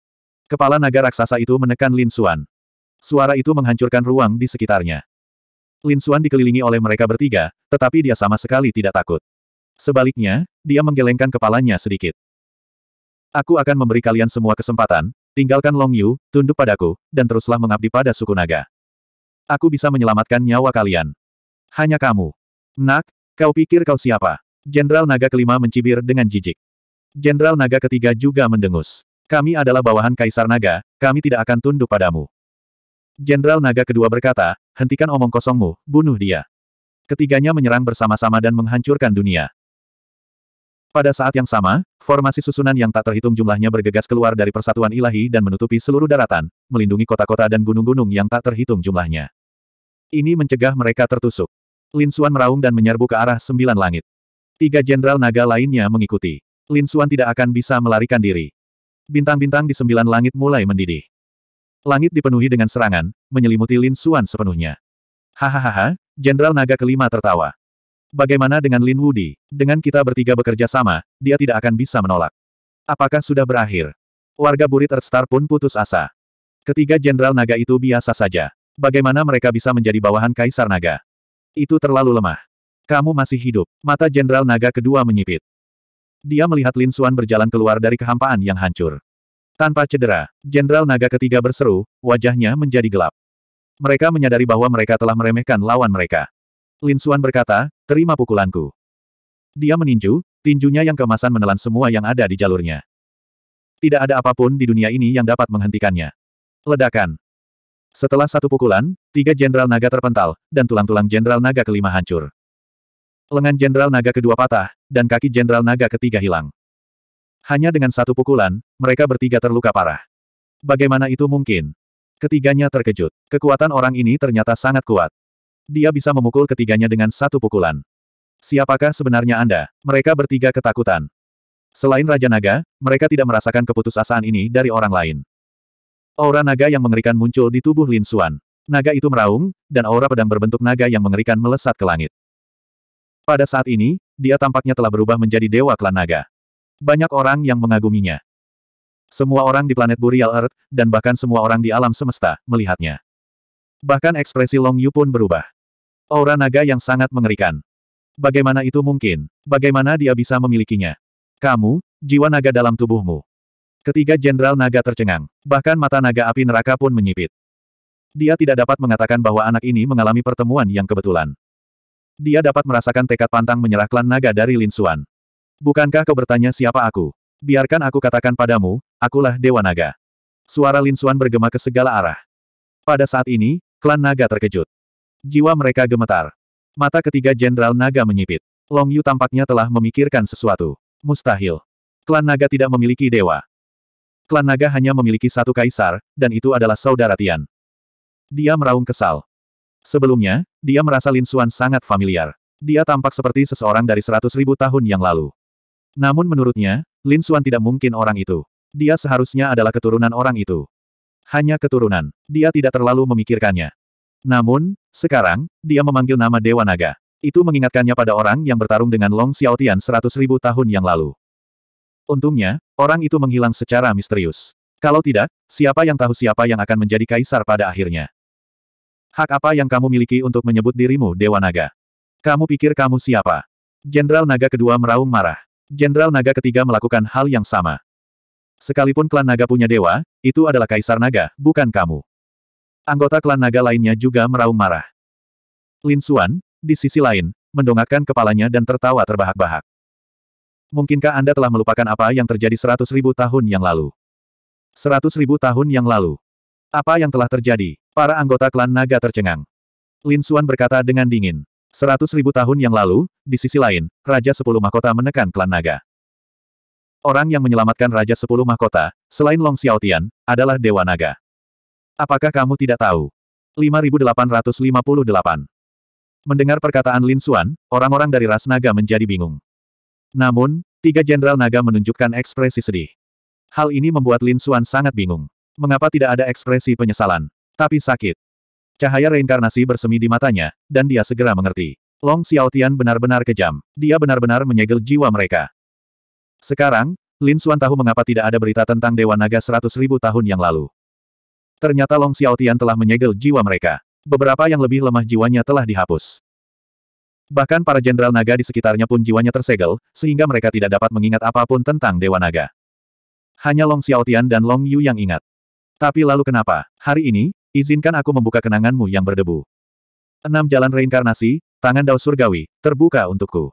Kepala naga raksasa itu menekan Lin Xuan. Suara itu menghancurkan ruang di sekitarnya. Lin Xuan dikelilingi oleh mereka bertiga, tetapi dia sama sekali tidak takut. Sebaliknya, dia menggelengkan kepalanya sedikit. Aku akan memberi kalian semua kesempatan, tinggalkan Long Yu, tunduk padaku, dan teruslah mengabdi pada suku naga. Aku bisa menyelamatkan nyawa kalian. Hanya kamu. Nak, kau pikir kau siapa? Jenderal naga kelima mencibir dengan jijik. Jenderal naga ketiga juga mendengus. Kami adalah bawahan Kaisar Naga, kami tidak akan tunduk padamu. Jenderal Naga kedua berkata, hentikan omong kosongmu, bunuh dia. Ketiganya menyerang bersama-sama dan menghancurkan dunia. Pada saat yang sama, formasi susunan yang tak terhitung jumlahnya bergegas keluar dari persatuan ilahi dan menutupi seluruh daratan, melindungi kota-kota dan gunung-gunung yang tak terhitung jumlahnya. Ini mencegah mereka tertusuk. Lin Xuan meraung dan menyerbu ke arah sembilan langit. Tiga jenderal naga lainnya mengikuti. Lin Xuan tidak akan bisa melarikan diri bintang-bintang di sembilan langit mulai mendidih. Langit dipenuhi dengan serangan, menyelimuti Lin Suan sepenuhnya. Hahaha, Jenderal Naga kelima tertawa. Bagaimana dengan Lin Wudi? Dengan kita bertiga bekerja sama, dia tidak akan bisa menolak. Apakah sudah berakhir? Warga burit Earthstar pun putus asa. Ketiga Jenderal Naga itu biasa saja. Bagaimana mereka bisa menjadi bawahan Kaisar Naga? Itu terlalu lemah. Kamu masih hidup. Mata Jenderal Naga kedua menyipit. Dia melihat Lin Suan berjalan keluar dari kehampaan yang hancur. Tanpa cedera, Jenderal Naga ketiga berseru, wajahnya menjadi gelap. Mereka menyadari bahwa mereka telah meremehkan lawan mereka. Lin Suan berkata, terima pukulanku. Dia meninju, tinjunya yang kemasan menelan semua yang ada di jalurnya. Tidak ada apapun di dunia ini yang dapat menghentikannya. Ledakan. Setelah satu pukulan, tiga jenderal naga terpental, dan tulang-tulang jenderal naga kelima hancur. Lengan Jenderal Naga kedua patah, dan kaki Jenderal Naga ketiga hilang. Hanya dengan satu pukulan, mereka bertiga terluka parah. Bagaimana itu mungkin? Ketiganya terkejut. Kekuatan orang ini ternyata sangat kuat. Dia bisa memukul ketiganya dengan satu pukulan. Siapakah sebenarnya Anda? Mereka bertiga ketakutan. Selain Raja Naga, mereka tidak merasakan keputusasaan ini dari orang lain. Aura naga yang mengerikan muncul di tubuh Lin Xuan. Naga itu meraung, dan aura pedang berbentuk naga yang mengerikan melesat ke langit. Pada saat ini, dia tampaknya telah berubah menjadi dewa klan naga. Banyak orang yang mengaguminya. Semua orang di planet Burial Earth, dan bahkan semua orang di alam semesta, melihatnya. Bahkan ekspresi Long Yu pun berubah. Aura naga yang sangat mengerikan. Bagaimana itu mungkin? Bagaimana dia bisa memilikinya? Kamu, jiwa naga dalam tubuhmu. Ketiga jenderal naga tercengang. Bahkan mata naga api neraka pun menyipit. Dia tidak dapat mengatakan bahwa anak ini mengalami pertemuan yang kebetulan. Dia dapat merasakan tekad pantang menyerah klan naga dari Lin Xuan. Bukankah kau bertanya siapa aku? Biarkan aku katakan padamu, akulah Dewa Naga. Suara Lin Xuan bergema ke segala arah. Pada saat ini, klan naga terkejut. Jiwa mereka gemetar. Mata ketiga Jenderal Naga menyipit. Long Yu tampaknya telah memikirkan sesuatu. Mustahil. Klan naga tidak memiliki dewa. Klan naga hanya memiliki satu kaisar, dan itu adalah saudara Tian. Dia meraung kesal. Sebelumnya, dia merasa Lin Xuan sangat familiar. Dia tampak seperti seseorang dari seratus ribu tahun yang lalu. Namun menurutnya, Lin Xuan tidak mungkin orang itu. Dia seharusnya adalah keturunan orang itu. Hanya keturunan. Dia tidak terlalu memikirkannya. Namun, sekarang, dia memanggil nama Dewa Naga. Itu mengingatkannya pada orang yang bertarung dengan Long Xiaotian seratus ribu tahun yang lalu. Untungnya, orang itu menghilang secara misterius. Kalau tidak, siapa yang tahu siapa yang akan menjadi kaisar pada akhirnya. Hak apa yang kamu miliki untuk menyebut dirimu Dewa Naga? Kamu pikir kamu siapa? Jenderal Naga kedua meraung marah. Jenderal Naga ketiga melakukan hal yang sama. Sekalipun klan Naga punya dewa, itu adalah Kaisar Naga, bukan kamu. Anggota klan Naga lainnya juga meraung marah. Lin Suan, di sisi lain, mendongakkan kepalanya dan tertawa terbahak-bahak. Mungkinkah Anda telah melupakan apa yang terjadi seratus ribu tahun yang lalu? Seratus ribu tahun yang lalu. Apa yang telah terjadi? Para anggota klan naga tercengang. Lin Xuan berkata dengan dingin. Seratus ribu tahun yang lalu, di sisi lain, Raja Sepuluh Mahkota menekan klan naga. Orang yang menyelamatkan Raja Sepuluh Mahkota, selain Long Xiaotian, adalah Dewa Naga. Apakah kamu tidak tahu? 5858 Mendengar perkataan Lin Xuan, orang-orang dari ras naga menjadi bingung. Namun, tiga jenderal naga menunjukkan ekspresi sedih. Hal ini membuat Lin Xuan sangat bingung. Mengapa tidak ada ekspresi penyesalan? Tapi sakit. Cahaya reinkarnasi bersemi di matanya, dan dia segera mengerti. Long Xiaotian benar-benar kejam. Dia benar-benar menyegel jiwa mereka. Sekarang, Lin Xuan tahu mengapa tidak ada berita tentang Dewa Naga seratus ribu tahun yang lalu. Ternyata Long Xiaotian telah menyegel jiwa mereka. Beberapa yang lebih lemah jiwanya telah dihapus. Bahkan para jenderal naga di sekitarnya pun jiwanya tersegel, sehingga mereka tidak dapat mengingat apapun tentang Dewa Naga. Hanya Long Xiaotian dan Long Yu yang ingat. Tapi lalu kenapa? Hari ini, Izinkan aku membuka kenanganmu yang berdebu. Enam jalan reinkarnasi, tangan Dao surgawi, terbuka untukku.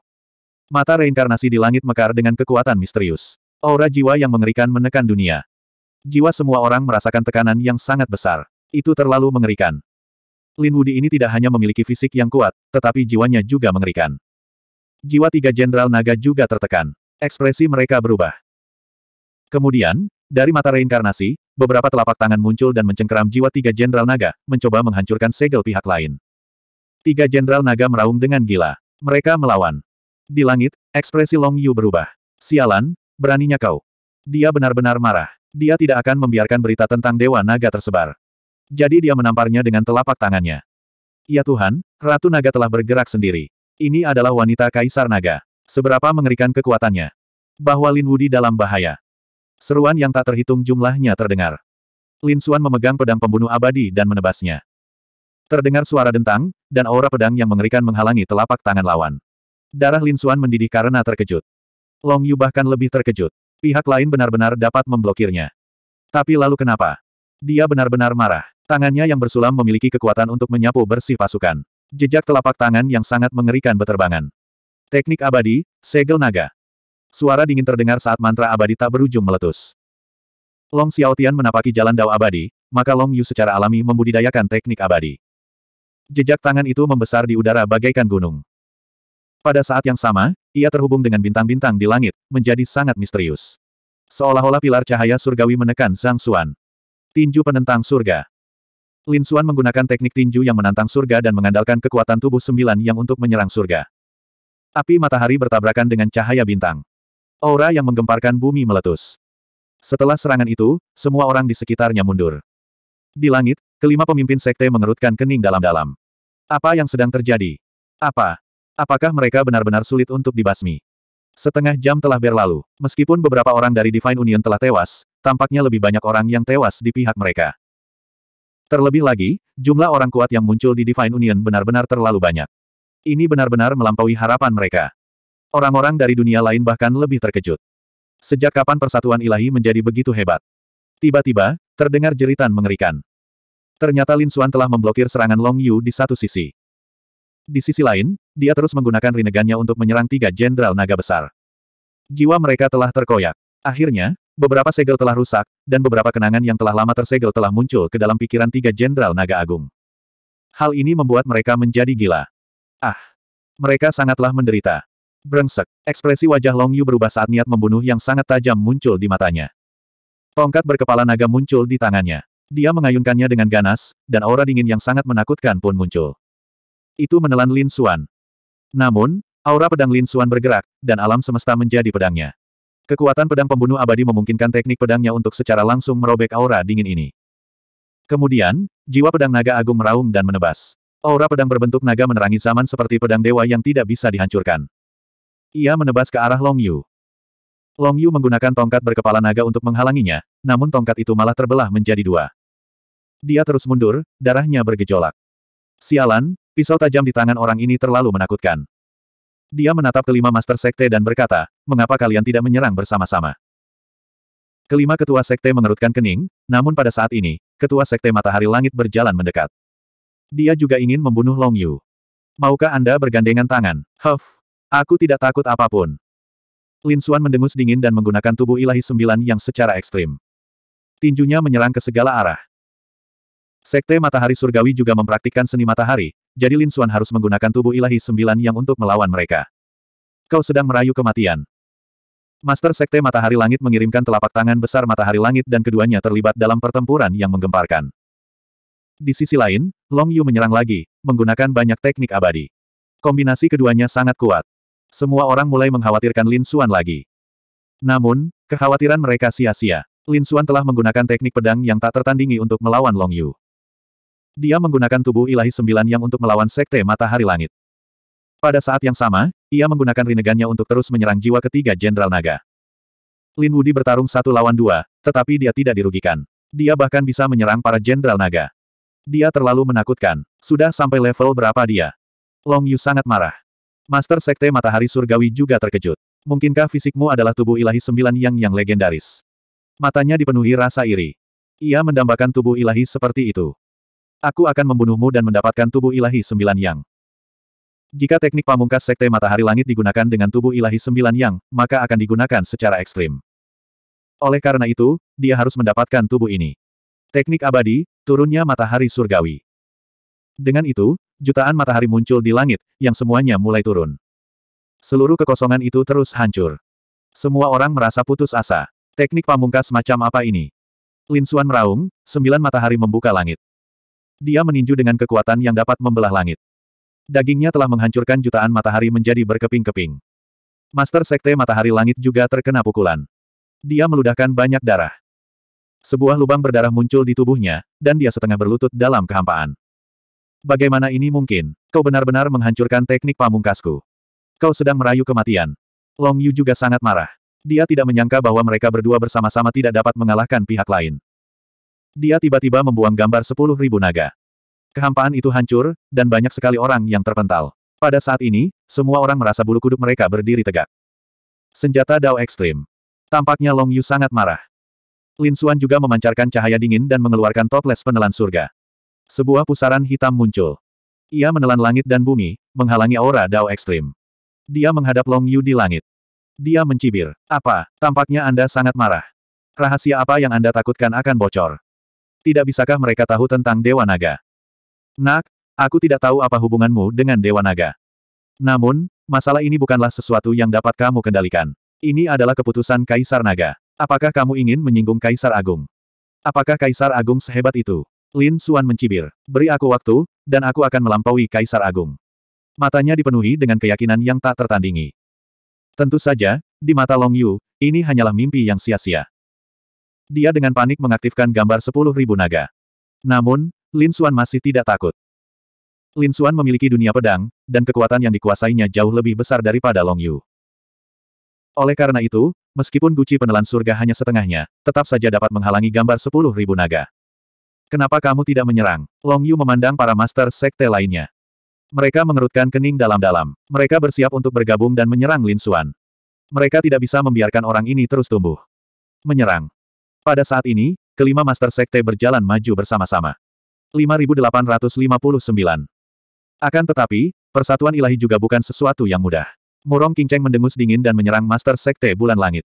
Mata reinkarnasi di langit mekar dengan kekuatan misterius. Aura jiwa yang mengerikan menekan dunia. Jiwa semua orang merasakan tekanan yang sangat besar. Itu terlalu mengerikan. Lin Wudi ini tidak hanya memiliki fisik yang kuat, tetapi jiwanya juga mengerikan. Jiwa tiga jenderal naga juga tertekan. Ekspresi mereka berubah. Kemudian, dari mata reinkarnasi, beberapa telapak tangan muncul dan mencengkeram jiwa tiga jenderal naga, mencoba menghancurkan segel pihak lain. Tiga jenderal naga meraung dengan gila. Mereka melawan. Di langit, ekspresi Long Yu berubah. Sialan, beraninya kau. Dia benar-benar marah. Dia tidak akan membiarkan berita tentang Dewa Naga tersebar. Jadi dia menamparnya dengan telapak tangannya. Ya Tuhan, Ratu Naga telah bergerak sendiri. Ini adalah wanita Kaisar Naga. Seberapa mengerikan kekuatannya. Bahwa Lin Wudi dalam bahaya. Seruan yang tak terhitung jumlahnya terdengar. Lin Xuan memegang pedang pembunuh abadi dan menebasnya. Terdengar suara dentang, dan aura pedang yang mengerikan menghalangi telapak tangan lawan. Darah Lin Xuan mendidih karena terkejut. Long Yu bahkan lebih terkejut. Pihak lain benar-benar dapat memblokirnya. Tapi lalu kenapa? Dia benar-benar marah. Tangannya yang bersulam memiliki kekuatan untuk menyapu bersih pasukan. Jejak telapak tangan yang sangat mengerikan beterbangan. Teknik abadi, segel naga. Suara dingin terdengar saat mantra abadi tak berujung meletus. Long Xiaotian menapaki jalan dao abadi, maka Long Yu secara alami membudidayakan teknik abadi. Jejak tangan itu membesar di udara bagaikan gunung. Pada saat yang sama, ia terhubung dengan bintang-bintang di langit, menjadi sangat misterius. Seolah-olah pilar cahaya surgawi menekan Zhang Xuan. Tinju penentang surga. Lin Xuan menggunakan teknik tinju yang menantang surga dan mengandalkan kekuatan tubuh sembilan yang untuk menyerang surga. Api matahari bertabrakan dengan cahaya bintang. Aura yang menggemparkan bumi meletus. Setelah serangan itu, semua orang di sekitarnya mundur. Di langit, kelima pemimpin sekte mengerutkan kening dalam-dalam. Apa yang sedang terjadi? Apa? Apakah mereka benar-benar sulit untuk dibasmi? Setengah jam telah berlalu. Meskipun beberapa orang dari Divine Union telah tewas, tampaknya lebih banyak orang yang tewas di pihak mereka. Terlebih lagi, jumlah orang kuat yang muncul di Divine Union benar-benar terlalu banyak. Ini benar-benar melampaui harapan mereka. Orang-orang dari dunia lain bahkan lebih terkejut. Sejak kapan persatuan ilahi menjadi begitu hebat? Tiba-tiba, terdengar jeritan mengerikan. Ternyata Lin Xuan telah memblokir serangan Long Yu di satu sisi. Di sisi lain, dia terus menggunakan rinegannya untuk menyerang tiga jenderal naga besar. Jiwa mereka telah terkoyak. Akhirnya, beberapa segel telah rusak, dan beberapa kenangan yang telah lama tersegel telah muncul ke dalam pikiran tiga jenderal naga agung. Hal ini membuat mereka menjadi gila. Ah! Mereka sangatlah menderita. Brengsek. Ekspresi wajah Long Yu berubah saat niat membunuh yang sangat tajam muncul di matanya. Tongkat berkepala naga muncul di tangannya. Dia mengayunkannya dengan ganas, dan aura dingin yang sangat menakutkan pun muncul. Itu menelan Lin Xuan. Namun, aura pedang Lin Xuan bergerak, dan alam semesta menjadi pedangnya. Kekuatan pedang pembunuh abadi memungkinkan teknik pedangnya untuk secara langsung merobek aura dingin ini. Kemudian, jiwa pedang naga agung meraung dan menebas. Aura pedang berbentuk naga menerangi zaman seperti pedang dewa yang tidak bisa dihancurkan. Ia menebas ke arah Long Yu. Long Yu menggunakan tongkat berkepala naga untuk menghalanginya, namun tongkat itu malah terbelah menjadi dua. Dia terus mundur, darahnya bergejolak. Sialan, pisau tajam di tangan orang ini terlalu menakutkan. Dia menatap kelima Master Sekte dan berkata, mengapa kalian tidak menyerang bersama-sama? Kelima ketua sekte mengerutkan kening, namun pada saat ini, ketua sekte matahari langit berjalan mendekat. Dia juga ingin membunuh Long Yu. Maukah Anda bergandengan tangan? Huff! Aku tidak takut apapun. Lin Xuan mendengus dingin dan menggunakan tubuh ilahi sembilan yang secara ekstrim. Tinjunya menyerang ke segala arah. Sekte Matahari Surgawi juga mempraktikkan seni matahari, jadi Lin Xuan harus menggunakan tubuh ilahi sembilan yang untuk melawan mereka. Kau sedang merayu kematian. Master Sekte Matahari Langit mengirimkan telapak tangan besar matahari langit dan keduanya terlibat dalam pertempuran yang menggemparkan. Di sisi lain, Long Yu menyerang lagi, menggunakan banyak teknik abadi. Kombinasi keduanya sangat kuat. Semua orang mulai mengkhawatirkan Lin Xuan lagi. Namun, kekhawatiran mereka sia-sia. Lin Xuan telah menggunakan teknik pedang yang tak tertandingi untuk melawan Long Yu. Dia menggunakan tubuh ilahi sembilan yang untuk melawan Sekte Matahari Langit. Pada saat yang sama, ia menggunakan rinegannya untuk terus menyerang jiwa ketiga Jenderal Naga. Lin Wudi bertarung satu lawan dua, tetapi dia tidak dirugikan. Dia bahkan bisa menyerang para Jenderal Naga. Dia terlalu menakutkan. Sudah sampai level berapa dia? Long Yu sangat marah. Master Sekte Matahari Surgawi juga terkejut. Mungkinkah fisikmu adalah tubuh ilahi sembilan yang yang legendaris? Matanya dipenuhi rasa iri. Ia mendambakan tubuh ilahi seperti itu. Aku akan membunuhmu dan mendapatkan tubuh ilahi sembilan yang. Jika teknik pamungkas Sekte Matahari Langit digunakan dengan tubuh ilahi sembilan yang, maka akan digunakan secara ekstrim. Oleh karena itu, dia harus mendapatkan tubuh ini. Teknik abadi, turunnya matahari surgawi. Dengan itu, jutaan matahari muncul di langit, yang semuanya mulai turun. Seluruh kekosongan itu terus hancur. Semua orang merasa putus asa. Teknik pamungkas macam apa ini? Lin Suan meraung, sembilan matahari membuka langit. Dia meninju dengan kekuatan yang dapat membelah langit. Dagingnya telah menghancurkan jutaan matahari menjadi berkeping-keping. Master Sekte Matahari Langit juga terkena pukulan. Dia meludahkan banyak darah. Sebuah lubang berdarah muncul di tubuhnya, dan dia setengah berlutut dalam kehampaan. Bagaimana ini mungkin? Kau benar-benar menghancurkan teknik pamungkasku. Kau sedang merayu kematian. Long Yu juga sangat marah. Dia tidak menyangka bahwa mereka berdua bersama-sama tidak dapat mengalahkan pihak lain. Dia tiba-tiba membuang gambar sepuluh ribu naga. Kehampaan itu hancur, dan banyak sekali orang yang terpental. Pada saat ini, semua orang merasa bulu kuduk mereka berdiri tegak. Senjata Dao Ekstrim. Tampaknya Long Yu sangat marah. Lin Xuan juga memancarkan cahaya dingin dan mengeluarkan toples penelan surga. Sebuah pusaran hitam muncul. Ia menelan langit dan bumi, menghalangi aura Dao ekstrim. Dia menghadap Long Yu di langit. Dia mencibir. Apa? Tampaknya Anda sangat marah. Rahasia apa yang Anda takutkan akan bocor? Tidak bisakah mereka tahu tentang Dewa Naga? Nak, aku tidak tahu apa hubunganmu dengan Dewa Naga. Namun, masalah ini bukanlah sesuatu yang dapat kamu kendalikan. Ini adalah keputusan Kaisar Naga. Apakah kamu ingin menyinggung Kaisar Agung? Apakah Kaisar Agung sehebat itu? Lin Suan mencibir. Beri aku waktu, dan aku akan melampaui Kaisar Agung. Matanya dipenuhi dengan keyakinan yang tak tertandingi. Tentu saja, di mata Long Yu, ini hanyalah mimpi yang sia-sia. Dia dengan panik mengaktifkan gambar sepuluh ribu naga. Namun, Lin Suan masih tidak takut. Lin Suan memiliki dunia pedang, dan kekuatan yang dikuasainya jauh lebih besar daripada Long Yu. Oleh karena itu, meskipun Guci penelan surga hanya setengahnya, tetap saja dapat menghalangi gambar sepuluh ribu naga. Kenapa kamu tidak menyerang? Long Yu memandang para master sekte lainnya. Mereka mengerutkan kening dalam-dalam. Mereka bersiap untuk bergabung dan menyerang Lin Xuan. Mereka tidak bisa membiarkan orang ini terus tumbuh. Menyerang. Pada saat ini, kelima master sekte berjalan maju bersama-sama. 5859. Akan tetapi, persatuan ilahi juga bukan sesuatu yang mudah. Murong Kingceng mendengus dingin dan menyerang master sekte bulan langit.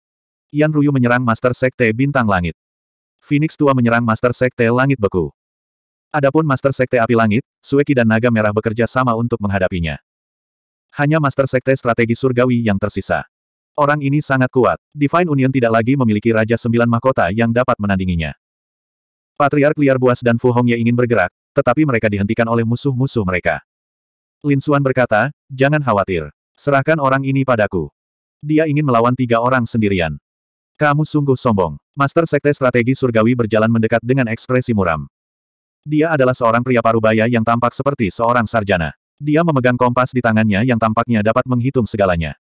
Yan Ruyu menyerang master sekte bintang langit. Phoenix tua menyerang Master Sekte Langit Beku. Adapun Master Sekte Api Langit, Sueki dan Naga Merah bekerja sama untuk menghadapinya. Hanya Master Sekte Strategi Surgawi yang tersisa. Orang ini sangat kuat. Divine Union tidak lagi memiliki Raja Sembilan Mahkota yang dapat menandinginya. Patriark Liar Buas dan Fu Hongye ingin bergerak, tetapi mereka dihentikan oleh musuh-musuh mereka. Lin Xuan berkata, jangan khawatir. Serahkan orang ini padaku. Dia ingin melawan tiga orang sendirian. Kamu sungguh sombong. Master Sekte Strategi Surgawi berjalan mendekat dengan ekspresi muram. Dia adalah seorang pria parubaya yang tampak seperti seorang sarjana. Dia memegang kompas di tangannya yang tampaknya dapat menghitung segalanya.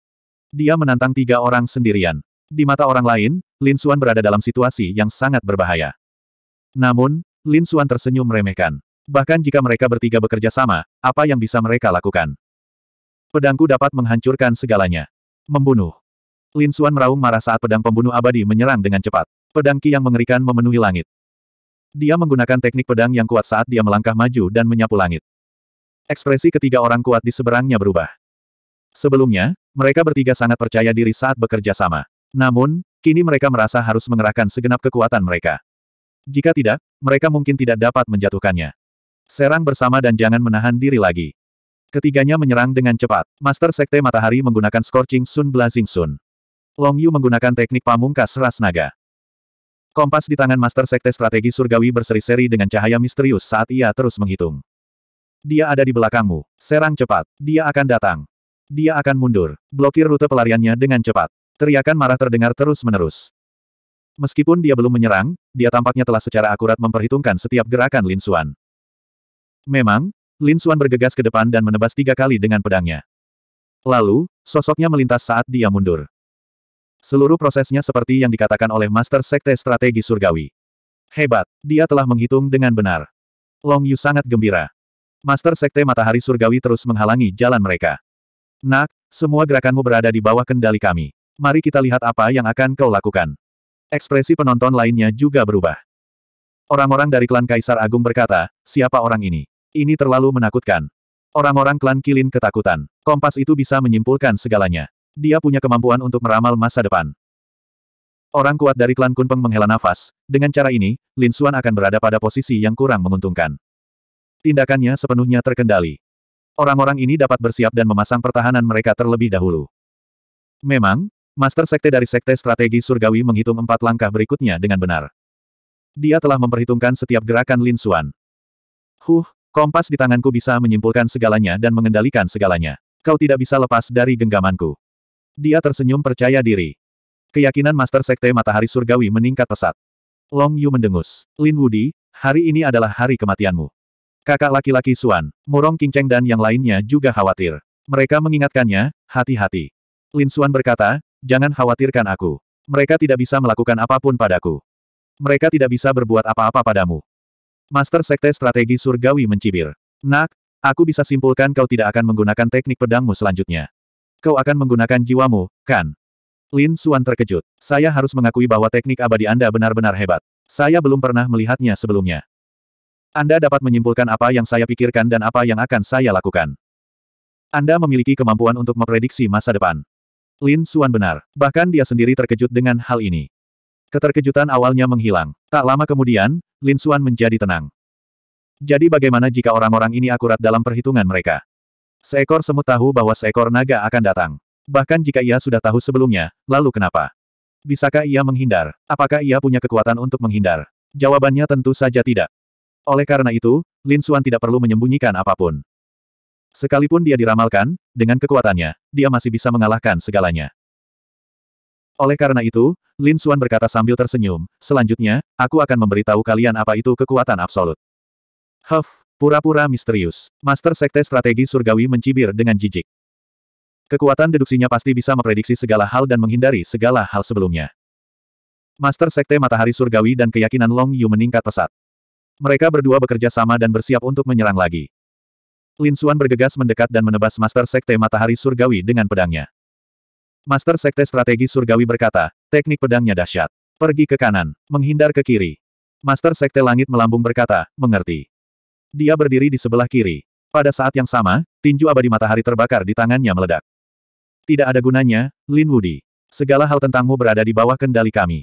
Dia menantang tiga orang sendirian. Di mata orang lain, Lin Xuan berada dalam situasi yang sangat berbahaya. Namun, Lin Xuan tersenyum meremehkan. Bahkan jika mereka bertiga bekerja sama, apa yang bisa mereka lakukan? Pedangku dapat menghancurkan segalanya. Membunuh. Lin Suan meraung marah saat pedang pembunuh abadi menyerang dengan cepat. Pedang Ki yang mengerikan memenuhi langit. Dia menggunakan teknik pedang yang kuat saat dia melangkah maju dan menyapu langit. Ekspresi ketiga orang kuat di seberangnya berubah. Sebelumnya, mereka bertiga sangat percaya diri saat bekerja sama. Namun, kini mereka merasa harus mengerahkan segenap kekuatan mereka. Jika tidak, mereka mungkin tidak dapat menjatuhkannya. Serang bersama dan jangan menahan diri lagi. Ketiganya menyerang dengan cepat. Master Sekte Matahari menggunakan Scorching Sun Blazing Sun. Long Yu menggunakan teknik pamungkas ras naga. Kompas di tangan Master Sekte Strategi Surgawi berseri-seri dengan cahaya misterius saat ia terus menghitung. Dia ada di belakangmu. Serang cepat. Dia akan datang. Dia akan mundur. Blokir rute pelariannya dengan cepat. Teriakan marah terdengar terus-menerus. Meskipun dia belum menyerang, dia tampaknya telah secara akurat memperhitungkan setiap gerakan Lin Xuan. Memang, Lin Xuan bergegas ke depan dan menebas tiga kali dengan pedangnya. Lalu, sosoknya melintas saat dia mundur. Seluruh prosesnya seperti yang dikatakan oleh Master Sekte Strategi Surgawi. Hebat, dia telah menghitung dengan benar. Long Yu sangat gembira. Master Sekte Matahari Surgawi terus menghalangi jalan mereka. Nak, semua gerakanmu berada di bawah kendali kami. Mari kita lihat apa yang akan kau lakukan. Ekspresi penonton lainnya juga berubah. Orang-orang dari klan Kaisar Agung berkata, siapa orang ini? Ini terlalu menakutkan. Orang-orang klan Kilin ketakutan. Kompas itu bisa menyimpulkan segalanya. Dia punya kemampuan untuk meramal masa depan. Orang kuat dari klan Kunpeng menghela nafas, dengan cara ini, Lin Xuan akan berada pada posisi yang kurang menguntungkan. Tindakannya sepenuhnya terkendali. Orang-orang ini dapat bersiap dan memasang pertahanan mereka terlebih dahulu. Memang, Master Sekte dari Sekte Strategi Surgawi menghitung empat langkah berikutnya dengan benar. Dia telah memperhitungkan setiap gerakan Lin Xuan. Huh, kompas di tanganku bisa menyimpulkan segalanya dan mengendalikan segalanya. Kau tidak bisa lepas dari genggamanku. Dia tersenyum percaya diri. Keyakinan Master Sekte Matahari Surgawi meningkat pesat. Long Yu mendengus. Lin Wudi, hari ini adalah hari kematianmu. Kakak laki-laki Suan, Murong Kinceng dan yang lainnya juga khawatir. Mereka mengingatkannya, hati-hati. Lin Suan berkata, jangan khawatirkan aku. Mereka tidak bisa melakukan apapun padaku. Mereka tidak bisa berbuat apa-apa padamu. Master Sekte Strategi Surgawi mencibir. Nak, aku bisa simpulkan kau tidak akan menggunakan teknik pedangmu selanjutnya kau akan menggunakan jiwamu, kan? Lin Suan terkejut. Saya harus mengakui bahwa teknik abadi Anda benar-benar hebat. Saya belum pernah melihatnya sebelumnya. Anda dapat menyimpulkan apa yang saya pikirkan dan apa yang akan saya lakukan. Anda memiliki kemampuan untuk memprediksi masa depan. Lin Suan benar. Bahkan dia sendiri terkejut dengan hal ini. Keterkejutan awalnya menghilang. Tak lama kemudian, Lin Suan menjadi tenang. Jadi bagaimana jika orang-orang ini akurat dalam perhitungan mereka? Seekor semut tahu bahwa seekor naga akan datang. Bahkan jika ia sudah tahu sebelumnya, lalu kenapa? Bisakah ia menghindar? Apakah ia punya kekuatan untuk menghindar? Jawabannya tentu saja tidak. Oleh karena itu, Lin Xuan tidak perlu menyembunyikan apapun. Sekalipun dia diramalkan, dengan kekuatannya, dia masih bisa mengalahkan segalanya. Oleh karena itu, Lin Xuan berkata sambil tersenyum, selanjutnya, aku akan memberitahu kalian apa itu kekuatan absolut. Huff, pura-pura misterius. Master Sekte Strategi Surgawi mencibir dengan jijik. Kekuatan deduksinya pasti bisa memprediksi segala hal dan menghindari segala hal sebelumnya. Master Sekte Matahari Surgawi dan keyakinan Long Yu meningkat pesat. Mereka berdua bekerja sama dan bersiap untuk menyerang lagi. Lin Suan bergegas mendekat dan menebas Master Sekte Matahari Surgawi dengan pedangnya. Master Sekte Strategi Surgawi berkata, teknik pedangnya dahsyat. Pergi ke kanan, menghindar ke kiri. Master Sekte Langit Melambung berkata, mengerti. Dia berdiri di sebelah kiri. Pada saat yang sama, tinju abadi matahari terbakar di tangannya meledak. Tidak ada gunanya, Lin Wudi. Segala hal tentangmu berada di bawah kendali kami.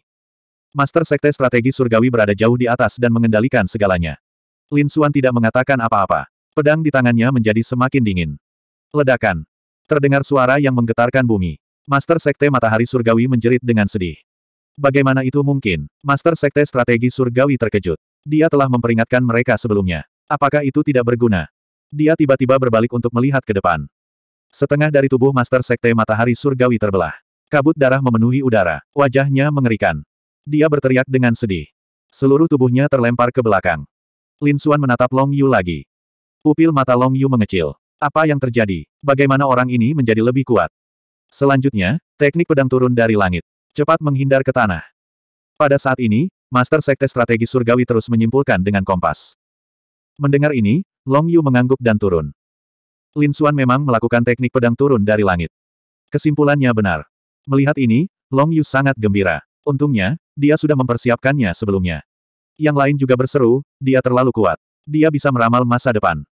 Master Sekte Strategi Surgawi berada jauh di atas dan mengendalikan segalanya. Lin Xuan tidak mengatakan apa-apa. Pedang di tangannya menjadi semakin dingin. Ledakan. Terdengar suara yang menggetarkan bumi. Master Sekte Matahari Surgawi menjerit dengan sedih. Bagaimana itu mungkin? Master Sekte Strategi Surgawi terkejut. Dia telah memperingatkan mereka sebelumnya. Apakah itu tidak berguna? Dia tiba-tiba berbalik untuk melihat ke depan. Setengah dari tubuh Master Sekte Matahari Surgawi terbelah. Kabut darah memenuhi udara. Wajahnya mengerikan. Dia berteriak dengan sedih. Seluruh tubuhnya terlempar ke belakang. Lin Xuan menatap Long Yu lagi. Pupil mata Long Yu mengecil. Apa yang terjadi? Bagaimana orang ini menjadi lebih kuat? Selanjutnya, teknik pedang turun dari langit. Cepat menghindar ke tanah. Pada saat ini, Master Sekte Strategi Surgawi terus menyimpulkan dengan kompas. Mendengar ini, Long Yu mengangguk dan turun. Lin Xuan memang melakukan teknik pedang turun dari langit. Kesimpulannya benar. Melihat ini, Long Yu sangat gembira. Untungnya, dia sudah mempersiapkannya sebelumnya. Yang lain juga berseru, dia terlalu kuat. Dia bisa meramal masa depan.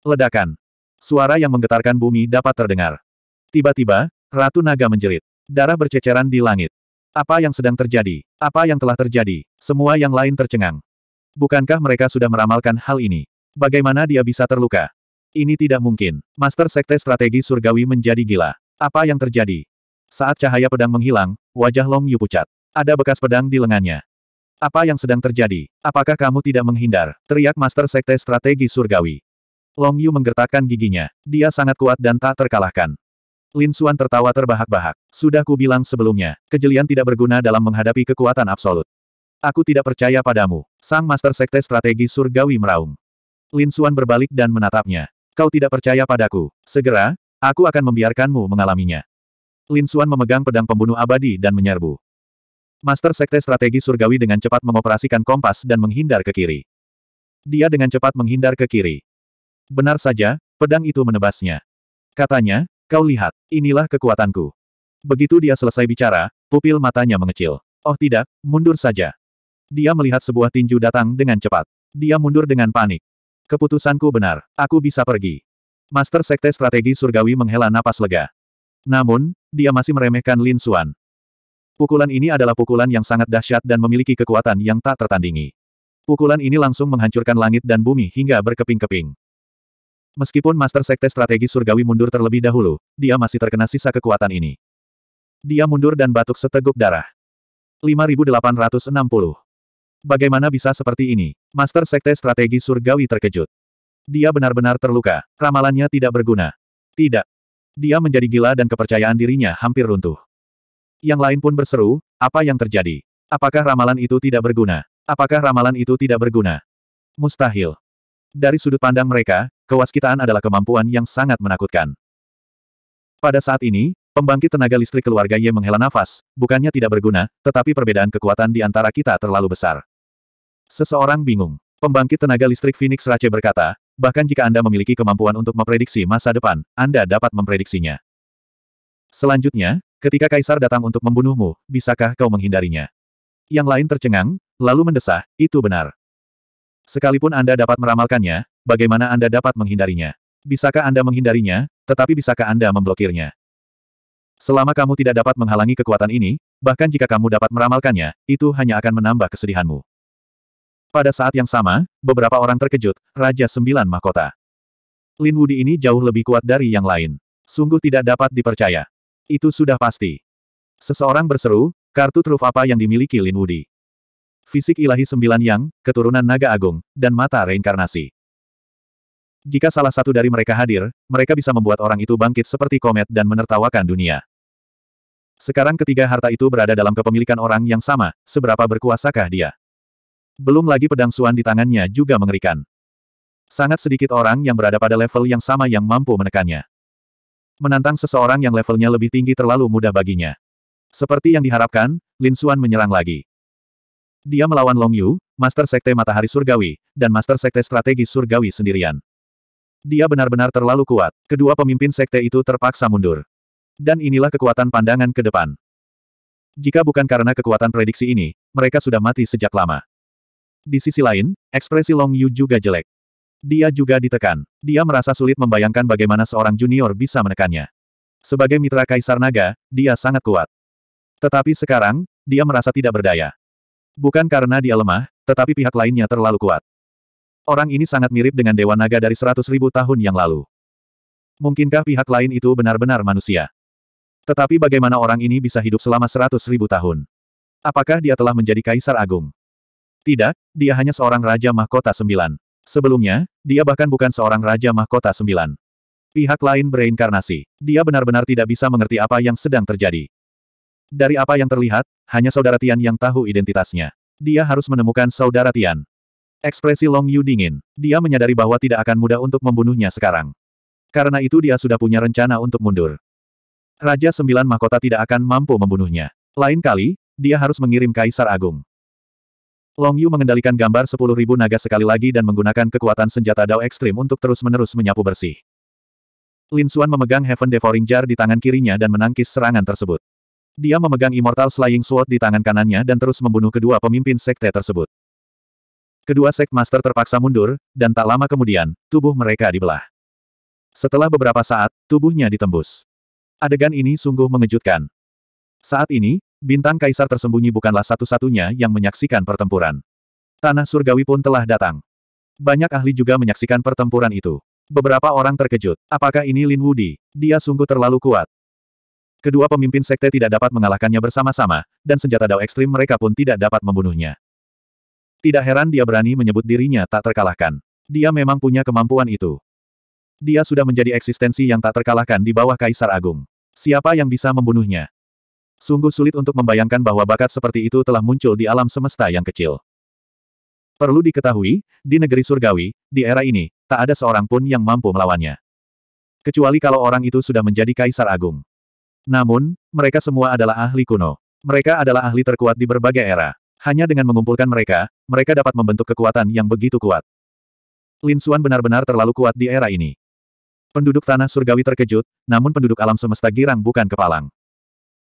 Ledakan. Suara yang menggetarkan bumi dapat terdengar. Tiba-tiba, Ratu Naga menjerit. Darah berceceran di langit. Apa yang sedang terjadi? Apa yang telah terjadi? Semua yang lain tercengang. Bukankah mereka sudah meramalkan hal ini? Bagaimana dia bisa terluka? Ini tidak mungkin. Master Sekte Strategi Surgawi menjadi gila. Apa yang terjadi? Saat cahaya pedang menghilang, wajah Long Yu pucat. Ada bekas pedang di lengannya. Apa yang sedang terjadi? Apakah kamu tidak menghindar? Teriak Master Sekte Strategi Surgawi. Long Yu menggertakkan giginya. Dia sangat kuat dan tak terkalahkan. Lin Suan tertawa terbahak-bahak. Sudah ku bilang sebelumnya, kejelian tidak berguna dalam menghadapi kekuatan absolut. Aku tidak percaya padamu. Sang Master Sekte Strategi Surgawi meraung. Lin Suan berbalik dan menatapnya. Kau tidak percaya padaku. Segera, aku akan membiarkanmu mengalaminya. Lin Suan memegang pedang pembunuh abadi dan menyerbu. Master Sekte Strategi Surgawi dengan cepat mengoperasikan kompas dan menghindar ke kiri. Dia dengan cepat menghindar ke kiri. Benar saja, pedang itu menebasnya. Katanya, kau lihat, inilah kekuatanku. Begitu dia selesai bicara, pupil matanya mengecil. Oh tidak, mundur saja. Dia melihat sebuah tinju datang dengan cepat. Dia mundur dengan panik. Keputusanku benar. Aku bisa pergi. Master Sekte Strategi Surgawi menghela napas lega. Namun, dia masih meremehkan Lin Suan. Pukulan ini adalah pukulan yang sangat dahsyat dan memiliki kekuatan yang tak tertandingi. Pukulan ini langsung menghancurkan langit dan bumi hingga berkeping-keping. Meskipun Master Sekte Strategi Surgawi mundur terlebih dahulu, dia masih terkena sisa kekuatan ini. Dia mundur dan batuk seteguk darah. 5860 Bagaimana bisa seperti ini? Master Sekte Strategi Surgawi terkejut. Dia benar-benar terluka. Ramalannya tidak berguna. Tidak. Dia menjadi gila dan kepercayaan dirinya hampir runtuh. Yang lain pun berseru, apa yang terjadi? Apakah ramalan itu tidak berguna? Apakah ramalan itu tidak berguna? Mustahil. Dari sudut pandang mereka, kewaskitaan adalah kemampuan yang sangat menakutkan. Pada saat ini, Pembangkit tenaga listrik keluarga Ye menghela nafas, bukannya tidak berguna, tetapi perbedaan kekuatan di antara kita terlalu besar. Seseorang bingung. Pembangkit tenaga listrik Phoenix Rache berkata, bahkan jika Anda memiliki kemampuan untuk memprediksi masa depan, Anda dapat memprediksinya. Selanjutnya, ketika Kaisar datang untuk membunuhmu, bisakah kau menghindarinya? Yang lain tercengang, lalu mendesah, itu benar. Sekalipun Anda dapat meramalkannya, bagaimana Anda dapat menghindarinya? Bisakah Anda menghindarinya, tetapi bisakah Anda memblokirnya? Selama kamu tidak dapat menghalangi kekuatan ini, bahkan jika kamu dapat meramalkannya, itu hanya akan menambah kesedihanmu. Pada saat yang sama, beberapa orang terkejut, Raja Sembilan Mahkota. Lin Wudi ini jauh lebih kuat dari yang lain. Sungguh tidak dapat dipercaya. Itu sudah pasti. Seseorang berseru, kartu truf apa yang dimiliki Lin Wudi? Fisik ilahi sembilan yang, keturunan naga agung, dan mata reinkarnasi. Jika salah satu dari mereka hadir, mereka bisa membuat orang itu bangkit seperti komet dan menertawakan dunia. Sekarang ketiga harta itu berada dalam kepemilikan orang yang sama, seberapa berkuasakah dia? Belum lagi pedang suan di tangannya juga mengerikan. Sangat sedikit orang yang berada pada level yang sama yang mampu menekannya. Menantang seseorang yang levelnya lebih tinggi terlalu mudah baginya. Seperti yang diharapkan, Lin Suan menyerang lagi. Dia melawan Long Yu, Master Sekte Matahari Surgawi, dan Master Sekte Strategi Surgawi sendirian. Dia benar-benar terlalu kuat. Kedua pemimpin sekte itu terpaksa mundur. Dan inilah kekuatan pandangan ke depan. Jika bukan karena kekuatan prediksi ini, mereka sudah mati sejak lama. Di sisi lain, ekspresi Long Yu juga jelek. Dia juga ditekan. Dia merasa sulit membayangkan bagaimana seorang junior bisa menekannya. Sebagai mitra Kaisar Naga, dia sangat kuat. Tetapi sekarang, dia merasa tidak berdaya. Bukan karena dia lemah, tetapi pihak lainnya terlalu kuat. Orang ini sangat mirip dengan Dewa Naga dari seratus ribu tahun yang lalu. Mungkinkah pihak lain itu benar-benar manusia? Tetapi bagaimana orang ini bisa hidup selama seratus ribu tahun? Apakah dia telah menjadi kaisar agung? Tidak, dia hanya seorang raja mahkota sembilan. Sebelumnya, dia bahkan bukan seorang raja mahkota sembilan. Pihak lain bereinkarnasi. Dia benar-benar tidak bisa mengerti apa yang sedang terjadi. Dari apa yang terlihat, hanya saudara Tian yang tahu identitasnya. Dia harus menemukan saudara Tian. Ekspresi Long Yu dingin. Dia menyadari bahwa tidak akan mudah untuk membunuhnya sekarang. Karena itu dia sudah punya rencana untuk mundur. Raja Sembilan Mahkota tidak akan mampu membunuhnya. Lain kali, dia harus mengirim Kaisar Agung. Long Yu mengendalikan gambar sepuluh ribu naga sekali lagi dan menggunakan kekuatan senjata Dao Ekstrim untuk terus-menerus menyapu bersih. Lin Xuan memegang Heaven Devouring Jar di tangan kirinya dan menangkis serangan tersebut. Dia memegang Immortal Slaying Sword di tangan kanannya dan terus membunuh kedua pemimpin sekte tersebut. Kedua sek master terpaksa mundur, dan tak lama kemudian, tubuh mereka dibelah. Setelah beberapa saat, tubuhnya ditembus. Adegan ini sungguh mengejutkan. Saat ini, bintang kaisar tersembunyi bukanlah satu-satunya yang menyaksikan pertempuran. Tanah surgawi pun telah datang. Banyak ahli juga menyaksikan pertempuran itu. Beberapa orang terkejut. Apakah ini Lin Wudi? Dia sungguh terlalu kuat. Kedua pemimpin sekte tidak dapat mengalahkannya bersama-sama, dan senjata dao ekstrim mereka pun tidak dapat membunuhnya. Tidak heran dia berani menyebut dirinya tak terkalahkan. Dia memang punya kemampuan itu. Dia sudah menjadi eksistensi yang tak terkalahkan di bawah Kaisar Agung. Siapa yang bisa membunuhnya? Sungguh sulit untuk membayangkan bahwa bakat seperti itu telah muncul di alam semesta yang kecil. Perlu diketahui, di negeri surgawi, di era ini, tak ada seorang pun yang mampu melawannya. Kecuali kalau orang itu sudah menjadi kaisar agung. Namun, mereka semua adalah ahli kuno. Mereka adalah ahli terkuat di berbagai era. Hanya dengan mengumpulkan mereka, mereka dapat membentuk kekuatan yang begitu kuat. Lin Xuan benar-benar terlalu kuat di era ini. Penduduk tanah surgawi terkejut, namun penduduk alam semesta girang bukan kepalang.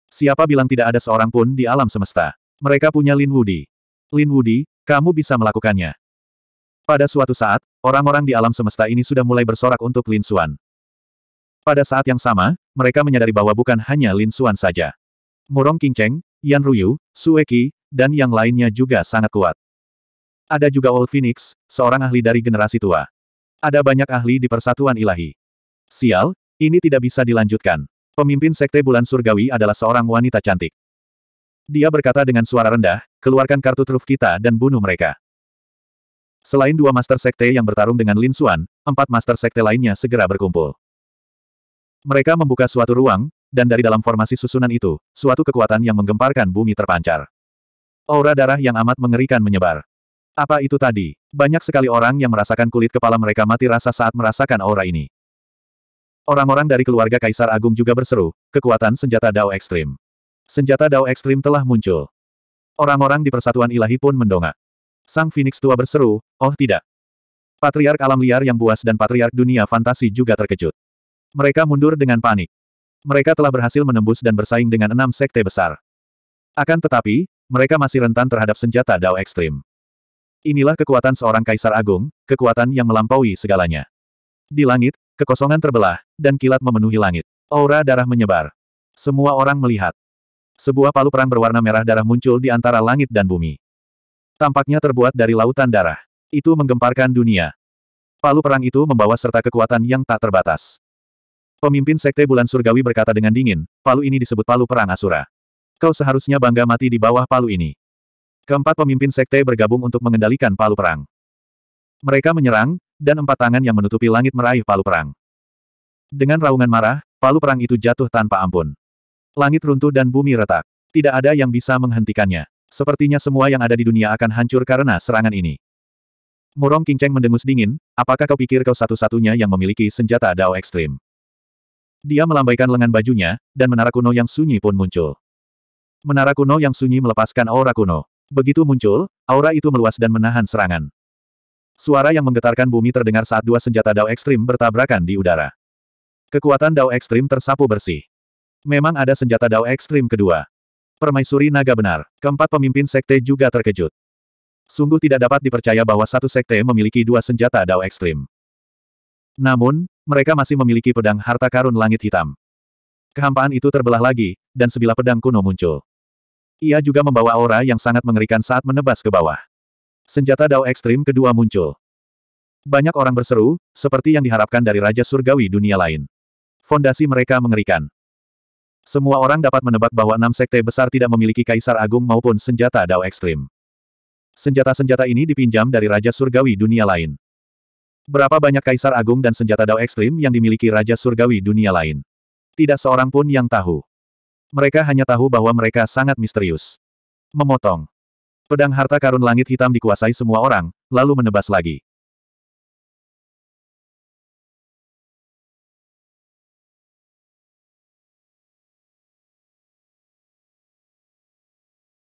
Siapa bilang tidak ada seorang pun di alam semesta? Mereka punya Lin Wudi. Lin Wudi, kamu bisa melakukannya. Pada suatu saat, orang-orang di alam semesta ini sudah mulai bersorak untuk Lin Xuan. Pada saat yang sama, mereka menyadari bahwa bukan hanya Lin Xuan saja. Murong Qingcheng, Yan Ruyu, Sue Qi, dan yang lainnya juga sangat kuat. Ada juga Old Phoenix, seorang ahli dari generasi tua. Ada banyak ahli di persatuan ilahi. Sial, ini tidak bisa dilanjutkan. Pemimpin Sekte Bulan Surgawi adalah seorang wanita cantik. Dia berkata dengan suara rendah, keluarkan kartu truf kita dan bunuh mereka. Selain dua master sekte yang bertarung dengan Lin Xuan, empat master sekte lainnya segera berkumpul. Mereka membuka suatu ruang, dan dari dalam formasi susunan itu, suatu kekuatan yang menggemparkan bumi terpancar. Aura darah yang amat mengerikan menyebar. Apa itu tadi? Banyak sekali orang yang merasakan kulit kepala mereka mati rasa saat merasakan aura ini. Orang-orang dari keluarga Kaisar Agung juga berseru, kekuatan senjata Dao Ekstrim. Senjata Dao Ekstrim telah muncul. Orang-orang di persatuan ilahi pun mendongak. Sang Phoenix tua berseru, oh tidak. Patriark alam liar yang buas dan patriark dunia fantasi juga terkejut. Mereka mundur dengan panik. Mereka telah berhasil menembus dan bersaing dengan enam sekte besar. Akan tetapi, mereka masih rentan terhadap senjata Dao ekstrim. Inilah kekuatan seorang kaisar agung, kekuatan yang melampaui segalanya. Di langit, kekosongan terbelah, dan kilat memenuhi langit. Aura darah menyebar. Semua orang melihat. Sebuah palu perang berwarna merah darah muncul di antara langit dan bumi. Tampaknya terbuat dari lautan darah. Itu menggemparkan dunia. Palu perang itu membawa serta kekuatan yang tak terbatas. Pemimpin Sekte Bulan Surgawi berkata dengan dingin, palu ini disebut palu perang Asura. Kau seharusnya bangga mati di bawah palu ini. Keempat pemimpin sekte bergabung untuk mengendalikan palu perang. Mereka menyerang, dan empat tangan yang menutupi langit meraih palu perang. Dengan raungan marah, palu perang itu jatuh tanpa ampun. Langit runtuh dan bumi retak. Tidak ada yang bisa menghentikannya. Sepertinya semua yang ada di dunia akan hancur karena serangan ini. Murong Kinceng mendengus dingin, apakah kau pikir kau satu-satunya yang memiliki senjata dao ekstrim? Dia melambaikan lengan bajunya, dan menara kuno yang sunyi pun muncul. Menara kuno yang sunyi melepaskan aura kuno. Begitu muncul, aura itu meluas dan menahan serangan. Suara yang menggetarkan bumi terdengar saat dua senjata Dao Ekstrim bertabrakan di udara. Kekuatan Dao Ekstrim tersapu bersih. Memang ada senjata Dao Ekstrim kedua. Permaisuri naga benar. Keempat pemimpin sekte juga terkejut. Sungguh tidak dapat dipercaya bahwa satu sekte memiliki dua senjata Dao Ekstrim. Namun, mereka masih memiliki pedang harta karun langit hitam. Kehampaan itu terbelah lagi, dan sebilah pedang kuno muncul. Ia juga membawa aura yang sangat mengerikan saat menebas ke bawah. Senjata Dao Ekstrim kedua muncul. Banyak orang berseru, seperti yang diharapkan dari Raja Surgawi dunia lain. Fondasi mereka mengerikan. Semua orang dapat menebak bahwa enam sekte besar tidak memiliki kaisar agung maupun senjata Dao Ekstrim. Senjata-senjata ini dipinjam dari Raja Surgawi dunia lain. Berapa banyak kaisar agung dan senjata Dao Ekstrim yang dimiliki Raja Surgawi dunia lain? Tidak seorang pun yang tahu. Mereka hanya tahu bahwa mereka sangat misterius. Memotong. Pedang harta karun langit hitam dikuasai semua orang, lalu menebas lagi.